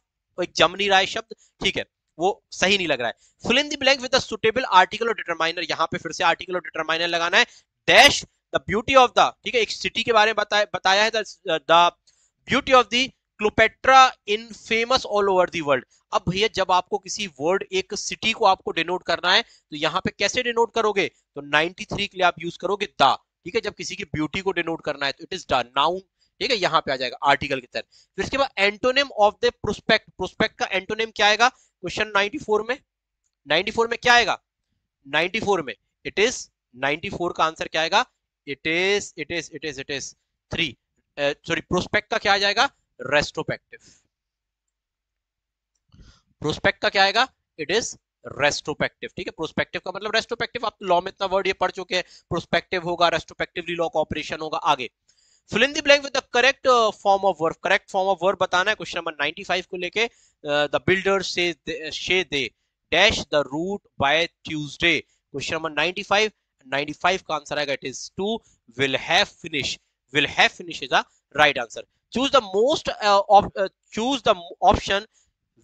जम नहीं रहा है शब्द ठीक है वो सही नहीं लग रहा है fill in the blank with suitable article और डिटरमाइनर यहां पे फिर से आर्टिकल और डिटरमाइनर लगाना है dash the beauty of the ठीक है एक सिटी के बारे में बताया बताया है the beauty of the Cleopatra in famous all over the world अब भैया जब आपको किसी वर्ड एक सिटी को आपको डिनोट करना है तो यहाँ पे कैसे डिनोट करोगे तो 93 के लिए आप यूज करोगे द ठीक है जब किसी की ब्यूटी को डिनोट करना है तो इट इज द नाउन ठीक है यहाँ पे आ जाएगा आर्टिकल के तहत फिर इसके बाद antonym of the prospect prospect का एंटोनेम क्या आएगा क्वेश्चन नाइनटी में नाइनटी में क्या आएगा नाइनटी में इट इज नाइनटी का आंसर क्या आएगा it is it is it is it is three sorry prospect का क्या आ जाएगा रेस्ट्रोपेक्टिव प्रोस्पेक्ट का क्या आएगा इट इज रेस्ट्रोपेक्टिव ठीक है प्रोस्पेक्टिव का मतलब रेस्ट्रोपेक्टिव आप लॉ में इतना वर्ड ये पढ़ चुके हैं प्रोस्पेक्टिव होगा रेस्ट्रोपेक्टिवली लॉ का ऑपरेशन होगा आगे fill in the blank with the correct form of verb correct form of verb बताना है क्वेश्चन नंबर 95 को लेके the builder says they dash the roof by Tuesday question number 95 95 का answer आएगा it is two will have finish will have finish is a right answer choose the most uh, of uh, choose the option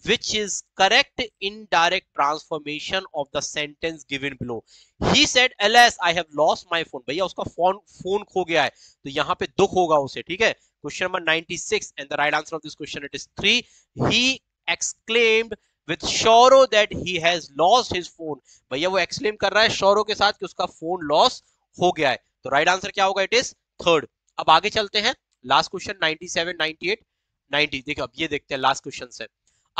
which is correct indirect transformation of the sentence given below he said ls i have lost my phone bhaiya uska phone phone kho gaya hai to yahan pe dukh hoga use theek hai question number 96 and the right answer of this question it is 3 he exclaimed with sorrow that he has lost his phone bhaiya wo exclaim kar raha hai sorrow ke sath ki uska phone loss ho gaya hai to right answer kya hoga it is third ab aage chalte hain last question ninety seven ninety eight ninety देखो अब ये देखते हैं last question से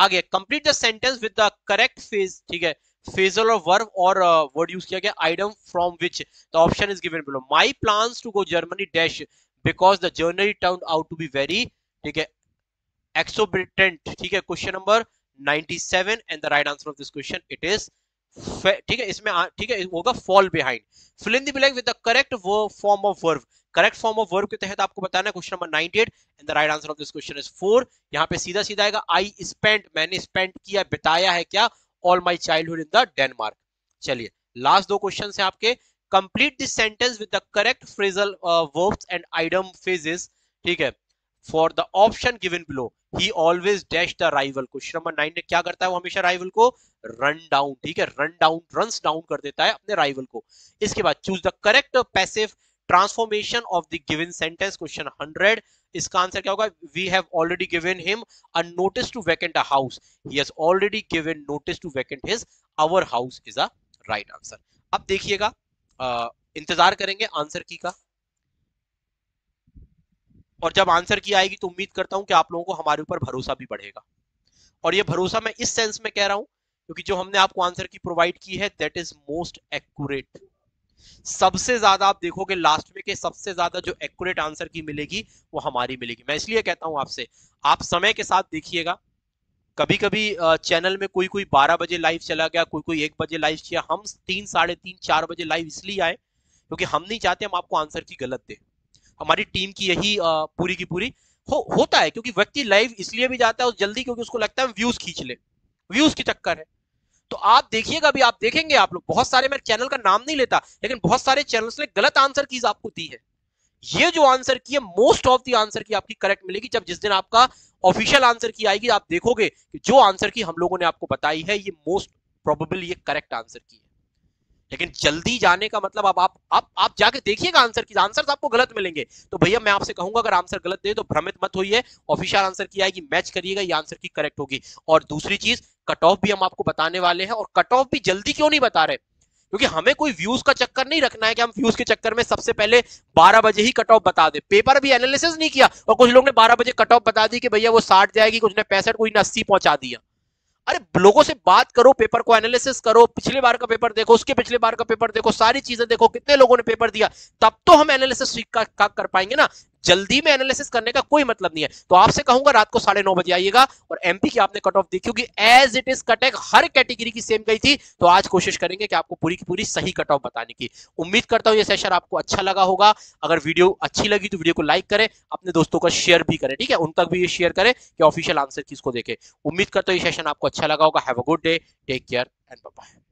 आगे complete the sentence with the correct phrase ठीक है phrasal और वर्ब और वर्ड यूज किया गया idiom from which the option is given below my plan to go Germany dash because the journey turn out to be very ठीक है exorbitant ठीक है question number 97 and the right answer of this question it is ठीक है इसमें ठीक है होगा fall behind fill in the blank with the correct form of verb correct form of verb के तहत आपको बताना question number 98 and the right answer of this question is four यहाँ पे सीधा सीधा आएगा आई स्पेंड मैंने स्पेंड किया बिताया है क्या all my childhood in the Denmark चलिए लास्ट दो क्वेश्चन है आपके complete this sentence with the correct phrasal verbs and idiom phrases ठीक है for the option given below he always dash the rival question number nine क्या करता है वो हमेशा राइवल को रन डाउन ठीक है रन डाउन रन डाउन कर देता है अपने राइवल को इसके बाद choose the correct passive transformation of the given sentence question hundred इसका आंसर क्या होगा we have already given him a notice to vacant a house he has already given notice to vacant his our house is a right answer अब देखिएगा इंतजार करेंगे answer की का और जब आंसर की आएगी तो उम्मीद करता हूं कि आप लोगों को हमारे ऊपर भरोसा भी बढ़ेगा और ये भरोसा मैं इस सेंस में कह रहा हूं क्योंकि जो हमने आपको आंसर की प्रोवाइड की है दैट इज मोस्ट एक्यूरेट सबसे ज्यादा आप देखोगे लास्ट में के सबसे ज्यादा जो एक्यूरेट आंसर की मिलेगी वो हमारी मिलेगी मैं इसलिए कहता हूं आपसे आप समय के साथ देखिएगा कभी कभी चैनल में कोई कोई बारह बजे लाइव चला गया कोई कोई एक बजे लाइव किया हम तीन साढ़े तीन चार बजे लाइव इसलिए आए क्योंकि हम नहीं चाहते हम आपको आंसर की गलत दे हमारी टीम की यही पूरी की पूरी हो होता है क्योंकि व्यक्ति लाइव इसलिए भी जाता है और जल्दी क्योंकि उसको लगता है व्यूज खींच ले व्यूज की चक्कर है तो आप देखिएगा अभी आप देखेंगे आप लोग बहुत सारे मैं चैनल का नाम नहीं लेता लेकिन बहुत सारे चैनल्स ने गलत आंसर की आपको दी है ये जो आंसर की है मोस्ट ऑफ दी आंसर की आपकी करेक्ट मिलेगी जब जिस दिन आपका ऑफिशियल आंसर की आएगी आप देखोगे कि जो आंसर की हम लोगों ने आपको बताई है ये मोस्ट प्रोबेबल ये करेक्ट आंसर की है लेकिन जल्दी जाने का मतलब अब आप आप आप जाके देखिएगा आंसर की आंसर आपको गलत मिलेंगे तो भैया मैं आपसे कहूंगा अगर आंसर गलत दे तो भ्रमित मत होइए ऑफिशियल आंसर की आएगी मैच करिएगा ये आंसर की करेक्ट होगी और दूसरी चीज कट ऑफ भी हम आपको बताने वाले हैं और कट ऑफ भी जल्दी क्यों नहीं बता रहे क्योंकि हमें कोई व्यूज का चक्कर नहीं रखना है कि हम व्यूज के चक्कर में सबसे पहले 12 बजे ही कट ऑफ बता दे पेपर भी एनालिसिस नहीं किया और कुछ लोगों ने 12 बजे कट ऑफ बता दी कि भैया वो 60 जाएगी कुछ ने पैंसठ कोई ने अस्सी पहुंचा दिया अरे लोगों से बात करो पेपर को एनालिसिस करो पिछले बार का पेपर देखो उसके पिछले बार का पेपर देखो सारी चीजें देखो कितने लोगों ने पेपर दिया तब तो हम एनालिसिस कर पाएंगे ना जल्दी में एनालिसिस करने का कोई मतलब नहीं है तो आपसे कहूंगा रात को साढ़े नौ बजे आइएगा और एमपी की आपने कट ऑफ देखी होगी एज इट इज कटेक हर कैटेगरी की सेम गई थी तो आज कोशिश करेंगे कि आपको पूरी की पूरी सही कट ऑफ बताने की उम्मीद करता हूं ये सेशन आपको अच्छा लगा होगा अगर वीडियो अच्छी लगी तो वीडियो को लाइक करें अपने दोस्तों का शेयर भी करें ठीक है उन तक भी ये शेयर करें कि ऑफिशियल आंसर किसको देखें उम्मीद करता हूं ये सेशन आपको अच्छा लगा होगा have a good day take care and bye